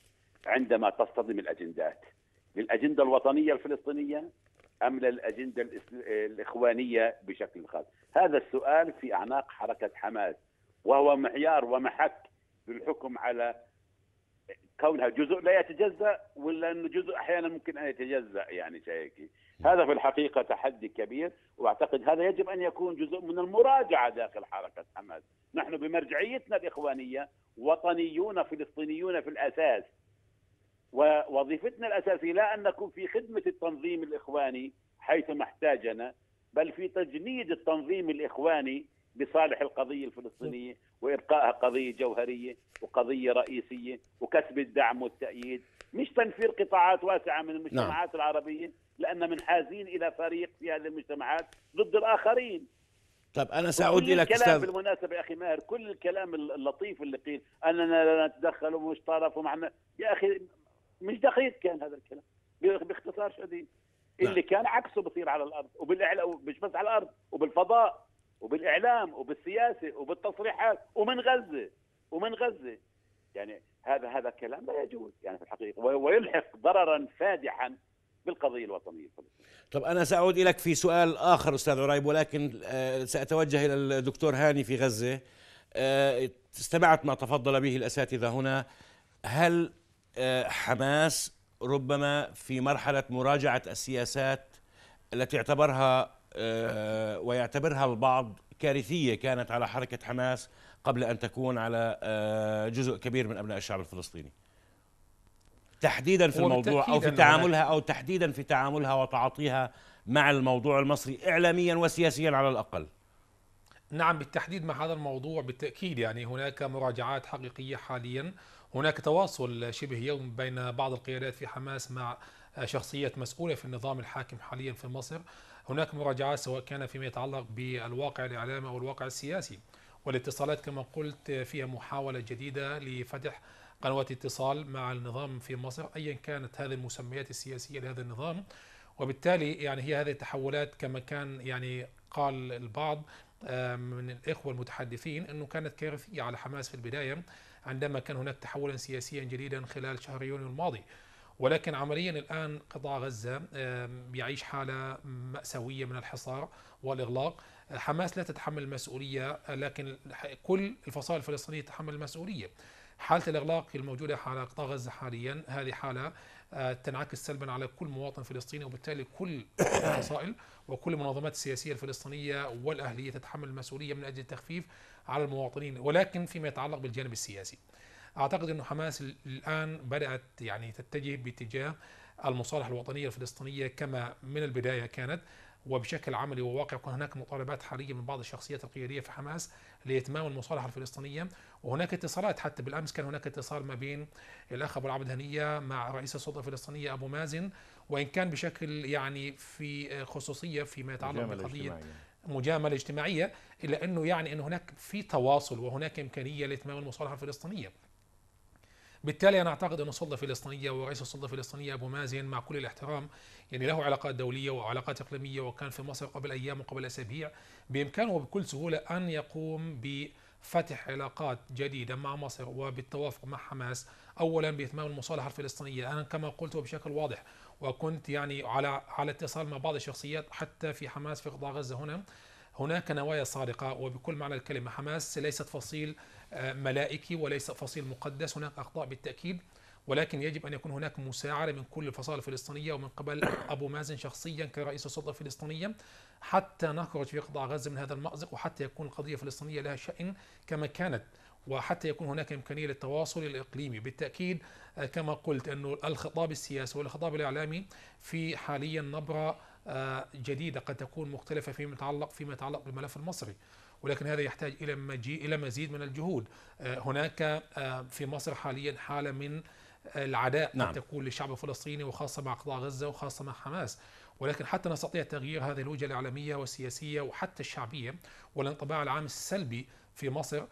Speaker 4: عندما تصطدم الاجندات للاجنده الوطنيه الفلسطينيه ام للاجنده الاخوانيه بشكل خاص هذا السؤال في اعناق حركه حماس وهو معيار ومحك للحكم على كونها جزء لا يتجزا ولا انه جزء احيانا ممكن ان يتجزا يعني شيء هذا في الحقيقة تحدي كبير وأعتقد هذا يجب أن يكون جزء من المراجعة داخل حركة حماس نحن بمرجعيتنا الإخوانية وطنيون فلسطينيون في الأساس ووظيفتنا الأساسية لا أن نكون في خدمة التنظيم الإخواني حيث محتاجنا بل في تجنيد التنظيم الإخواني لصالح القضية الفلسطينية وإبقائها قضية جوهرية وقضية رئيسية وكسب الدعم والتأييد مش تنفير قطاعات واسعة من نعم. المجتمعات نعم. العربية لأن منحازين إلى فريق في هذه المجتمعات ضد الآخرين طب انا ساعود لك استاذ بالمناسبه يا اخي ماهر كل الكلام اللطيف اللي قيل اننا لا نتدخل ومش طرف ومعنا يا اخي مش دقيق كان هذا الكلام باختصار شديد نعم. اللي كان عكسه بصير على الارض وبالاعلام مش بس على الارض وبالفضاء وبالاعلام وبالسياسه وبالتصريحات ومن غزه ومن غزه يعني هذا هذا كلام لا يجوز يعني في الحقيقه ويلحق ضررا فادحا بالقضيه الوطنيه الفلسطينيه.
Speaker 1: طب انا ساعود لك في سؤال اخر استاذ عرايب ولكن آه، ساتوجه الى الدكتور هاني في غزه آه، استمعت ما تفضل به الاساتذه هنا هل آه، حماس ربما في مرحله مراجعه السياسات التي اعتبرها ويعتبرها البعض كارثيه كانت على حركه حماس قبل ان تكون على جزء كبير من ابناء الشعب الفلسطيني. تحديدا في الموضوع او في تعاملها او تحديدا في تعاملها وتعاطيها مع الموضوع المصري اعلاميا وسياسيا على الاقل
Speaker 3: نعم بالتحديد مع هذا الموضوع بالتاكيد يعني هناك مراجعات حقيقيه حاليا هناك تواصل شبه يوم بين بعض القيادات في حماس مع شخصيات مسؤوله في النظام الحاكم حاليا في مصر هناك مراجعات سواء كان فيما يتعلق بالواقع الاعلامي او الواقع السياسي والاتصالات كما قلت فيها محاوله جديده لفتح قنوات اتصال مع النظام في مصر ايا كانت هذه المسميات السياسيه لهذا النظام وبالتالي يعني هي هذه التحولات كما كان يعني قال البعض من الإخوة المتحدثين أنه كانت كارثية على حماس في البداية عندما كان هناك تحولا سياسيا جديدا خلال شهر يونيو الماضي ولكن عمليا الآن قطاع غزة يعيش حالة مأساوية من الحصار والإغلاق حماس لا تتحمل المسؤولية لكن كل الفصائل الفلسطينية تتحمل المسؤولية حالة الإغلاق الموجودة على قطاع غزة حاليا هذه حالة آه، تنعكس سلبا على كل مواطن فلسطيني وبالتالي كل الفصائل وكل المنظمات السياسية الفلسطينية والأهلية تتحمل المسؤولية من أجل التخفيف على المواطنين ولكن فيما يتعلق بالجانب السياسي أعتقد أن حماس الآن بدأت يعني تتجه باتجاه المصالح الوطنية الفلسطينية كما من البداية كانت وبشكل عملي وواقع يكون هناك مطالبات حرجه من بعض الشخصيات القياديه في حماس لاتمام المصالحه الفلسطينيه وهناك اتصالات حتى بالامس كان هناك اتصال ما بين الاخ ابو العبد هنيه مع رئيس السلطه الفلسطينيه ابو مازن وان كان بشكل يعني في خصوصيه فيما يتعلق بقضيه مجامله اجتماعيه الا انه يعني ان هناك في تواصل وهناك امكانيه لاتمام المصالحه الفلسطينيه بالتالي انا اعتقد ان السلطه الفلسطينيه ورئيس السلطه الفلسطينيه ابو مازن مع كل الاحترام يعني له علاقات دوليه وعلاقات اقليميه وكان في مصر قبل ايام وقبل اسابيع بامكانه بكل سهوله ان يقوم ب فتح علاقات جديده مع مصر وبالتوافق مع حماس اولا باتمام المصالحه الفلسطينيه انا كما قلت بشكل واضح وكنت يعني على على اتصال مع بعض الشخصيات حتى في حماس في قطاع غزه هنا هناك نوايا سارقة وبكل معنى الكلمة حماس ليست فصيل آه، ملائكي وليس فصيل مقدس هناك أخطاء بالتأكيد ولكن يجب أن يكون هناك مساعدة من كل الفصائل الفلسطينية ومن قبل أبو مازن شخصيا كرئيس السلطة الفلسطينية حتى نخرج في قطاع غزة من هذا المأزق وحتى يكون القضية الفلسطينية لها شأن كما كانت وحتى يكون هناك إمكانية للتواصل الإقليمي بالتأكيد آه، كما قلت أن الخطاب السياسي والخطاب الإعلامي في حاليا نبرة جديدة قد تكون مختلفة فيما يتعلق فيما يتعلق بالملف المصري ولكن هذا يحتاج إلى مجيء إلى مزيد من الجهود آه، هناك آه، في مصر حاليا حالة من العداء نعم. قد تكون للشعب الفلسطيني وخاصة مع قطاع غزة وخاصة مع حماس ولكن حتى نستطيع تغيير هذه الوجهة الإعلامية والسياسية وحتى الشعبية والانطباع العام السلبي في مصر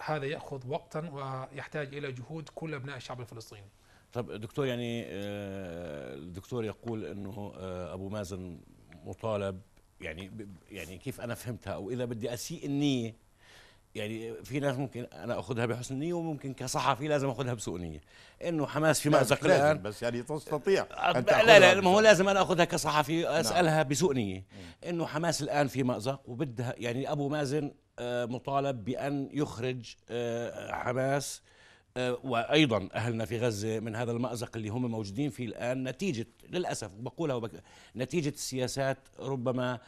Speaker 3: هذا يأخذ وقتا ويحتاج إلى جهود كل أبناء الشعب الفلسطيني
Speaker 1: طب دكتور يعني آه، الدكتور يقول انه آه، ابو مازن مطالب يعني يعني كيف انا فهمتها او اذا بدي اسيء النيه يعني في ناس ممكن انا اخذها بحسن نيه وممكن كصحفي لازم اخذها بسوء نيه انه حماس في مازق الان بس يعني تستطيع لا لا ما هو لازم انا اخذها كصحفي اسالها نعم. بسوء نيه انه حماس الان في مازق وبدها يعني ابو مازن آه، مطالب بان يخرج حماس آه، وايضا اهلنا في غزه من هذا المازق اللي هم موجودين فيه الان نتيجه للاسف بقولها وبك... نتيجه السياسات ربما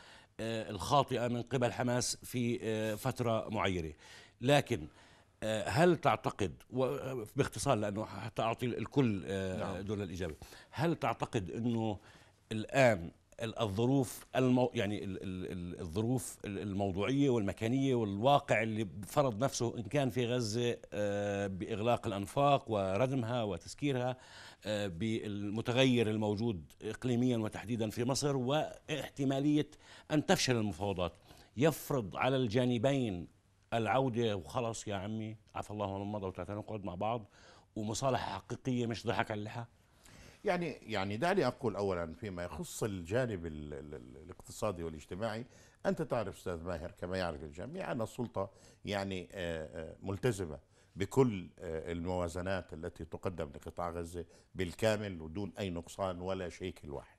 Speaker 1: آه، الخاطئه من قبل حماس في آه، فتره معينه لكن هل تعتقد باختصار لانه حتى اعطي الكل نعم. دول الاجابه هل تعتقد انه الان الظروف المو يعني الظروف الموضوعيه والمكانيه والواقع اللي فرض نفسه ان كان في غزه آه، باغلاق الانفاق وردمها وتسكيرها آه، بالمتغير الموجود اقليميا وتحديدا في مصر واحتماليه ان تفشل المفاوضات يفرض على الجانبين العوده وخلص يا عمي عفى الله عما مضى وتعالى نقعد مع بعض ومصالحه حقيقيه مش ضحك على اللحى يعني يعني دعني
Speaker 2: اقول اولا فيما يخص الجانب الاقتصادي والاجتماعي انت تعرف استاذ ماهر كما يعرف الجميع ان السلطه يعني آه، آه، ملتزمه بكل آه، الموازنات التي تقدم لقطاع غزه بالكامل ودون اي نقصان ولا شيكل واحد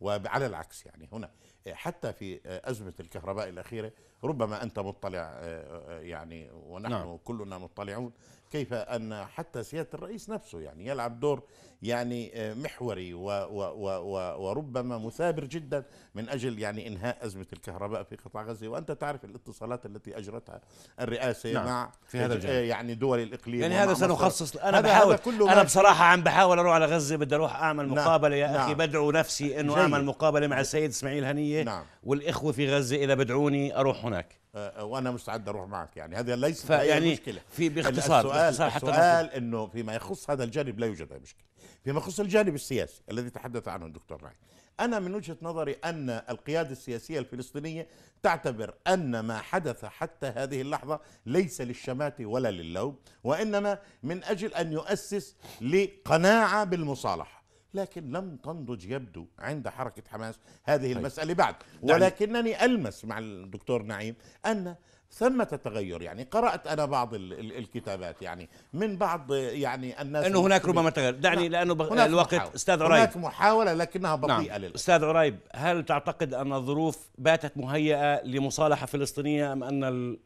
Speaker 2: وعلى العكس يعني هنا حتى في أزمة الكهرباء الأخيرة ربما أنت مطلع آه، آه، يعني ونحن نعم. كلنا مطلعون كيف أن حتى سيادة الرئيس نفسه يعني يلعب دور يعني آه، محوري و و و و وربما مثابر جدا من أجل يعني إنهاء أزمة الكهرباء في قطاع غزة وأنت تعرف الاتصالات التي أجرتها الرئاسة نعم. مع في هذا الجانب. يعني دول الإقليم يعني هذا سنخصص أنا هذا بحاول هذا كله أنا
Speaker 1: بصراحة عم بحاول أروح على غزة بدي أروح أعمل نعم، مقابلة نعم. يا أخي نعم. بدعو نفسي أنه أعمل مقابلة مع السيد إسماعيل هنية السورية نعم. والإخوة في غزة إذا بدعوني أروح هناك
Speaker 2: أه، أه، وانا مستعد اروح معك يعني هذا ليس يعني مشكله في باختصار السؤال, باختصار حتى السؤال انه فيما يخص هذا الجانب لا يوجد اي مشكله فيما يخص الجانب السياسي الذي تحدث عنه الدكتور راي انا من وجهه نظري ان القياده السياسيه الفلسطينيه تعتبر ان ما حدث حتى هذه اللحظه ليس للشماتة ولا للوم وانما من اجل ان يؤسس لقناعه بالمصالحه لكن لم تنضج يبدو عند حركة حماس هذه طيب. المسألة بعد نعم. ولكنني ألمس مع الدكتور نعيم أن ثمة تغير يعني قرأت أنا بعض الكتابات يعني من بعض يعني الناس أنه هناك ربما تغير دعني نعم. لأنه بغ... الوقت محاولة. أستاذ عريب هناك محاولة لكنها نعم. بطيئة نعم. للأسف
Speaker 1: أستاذ عريب هل تعتقد أن الظروف باتت مهيئة لمصالحة فلسطينية أم أن ال...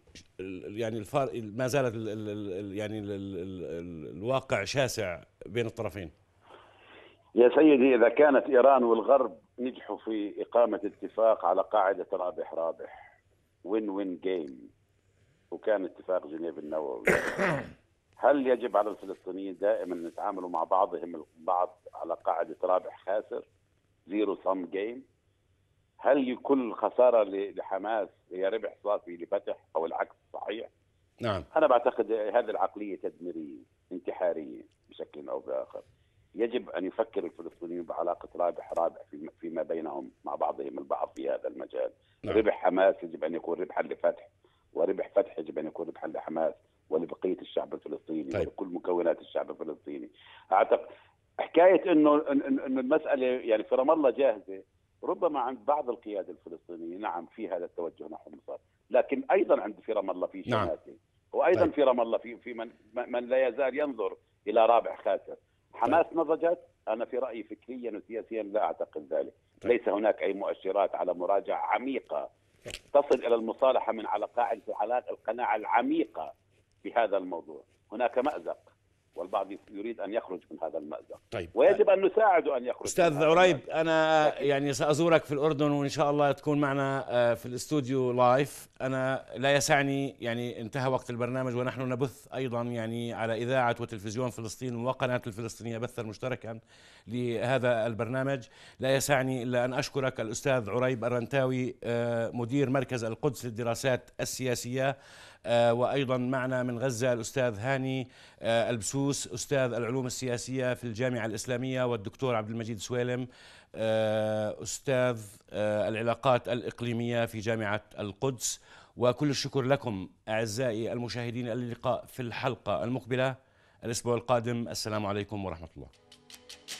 Speaker 1: يعني الفار... ما زالت ال... يعني ال... الواقع شاسع بين الطرفين
Speaker 4: يا سيدي إذا كانت إيران والغرب نجحوا في إقامة اتفاق على قاعدة رابح رابح وين وين جيم وكان اتفاق جنيف النووي هل يجب على الفلسطينيين دائما أن يتعاملوا مع بعضهم البعض على قاعدة رابح خاسر زيرو سم جيم هل كل خسارة لحماس هي ربح صافي لفتح أو العكس صحيح نعم أنا بعتقد هذه العقلية تدميرية انتحارية بشكل أو بآخر يجب ان يفكر الفلسطينيون بعلاقه رابح رابح فيما بينهم مع بعضهم البعض في هذا المجال نعم. ربح حماس يجب ان يكون ربحا لفتح وربح فتح يجب ان يكون ربحا لحماس ولبقيه الشعب الفلسطيني طيب. ولكل مكونات الشعب الفلسطيني اعتقد حكايه انه انه المساله يعني في رام الله جاهزه ربما عند بعض القياده الفلسطينيه نعم في هذا التوجه نحو مصر لكن ايضا عند في رام الله في شماسه نعم. وايضا طيب. في رام الله في في من من لا يزال ينظر الى رابح خاسر حماس نضجت انا في رايي فكريا وسياسيا لا اعتقد ذلك طيب. ليس هناك اي مؤشرات على مراجعه عميقه تصل الى المصالحه من على قاعده القناعه العميقه بهذا الموضوع هناك مازق والبعض يريد ان يخرج من هذا المأزق طيب. ويجب ان نساعده ان يخرج استاذ عريب
Speaker 1: انا يعني سازورك في الاردن وان شاء الله تكون معنا آه، في الاستوديو لايف انا لا يسعني يعني انتهى وقت البرنامج ونحن نبث ايضا يعني على اذاعه وتلفزيون فلسطين وقناه الفلسطينيه بثا مشتركا لهذا البرنامج لا يسعني الا ان اشكرك الاستاذ عريب الرنتاوي آه، مدير مركز القدس للدراسات السياسيه آه، وأيضا معنا من غزة الأستاذ هاني آه، البسوس أستاذ العلوم السياسية في الجامعة الإسلامية والدكتور عبد المجيد سويلم آه، أستاذ العلاقات الإقليمية في جامعة القدس وكل الشكر لكم أعزائي المشاهدين اللقاء في الحلقة المقبلة الأسبوع القادم السلام عليكم ورحمة الله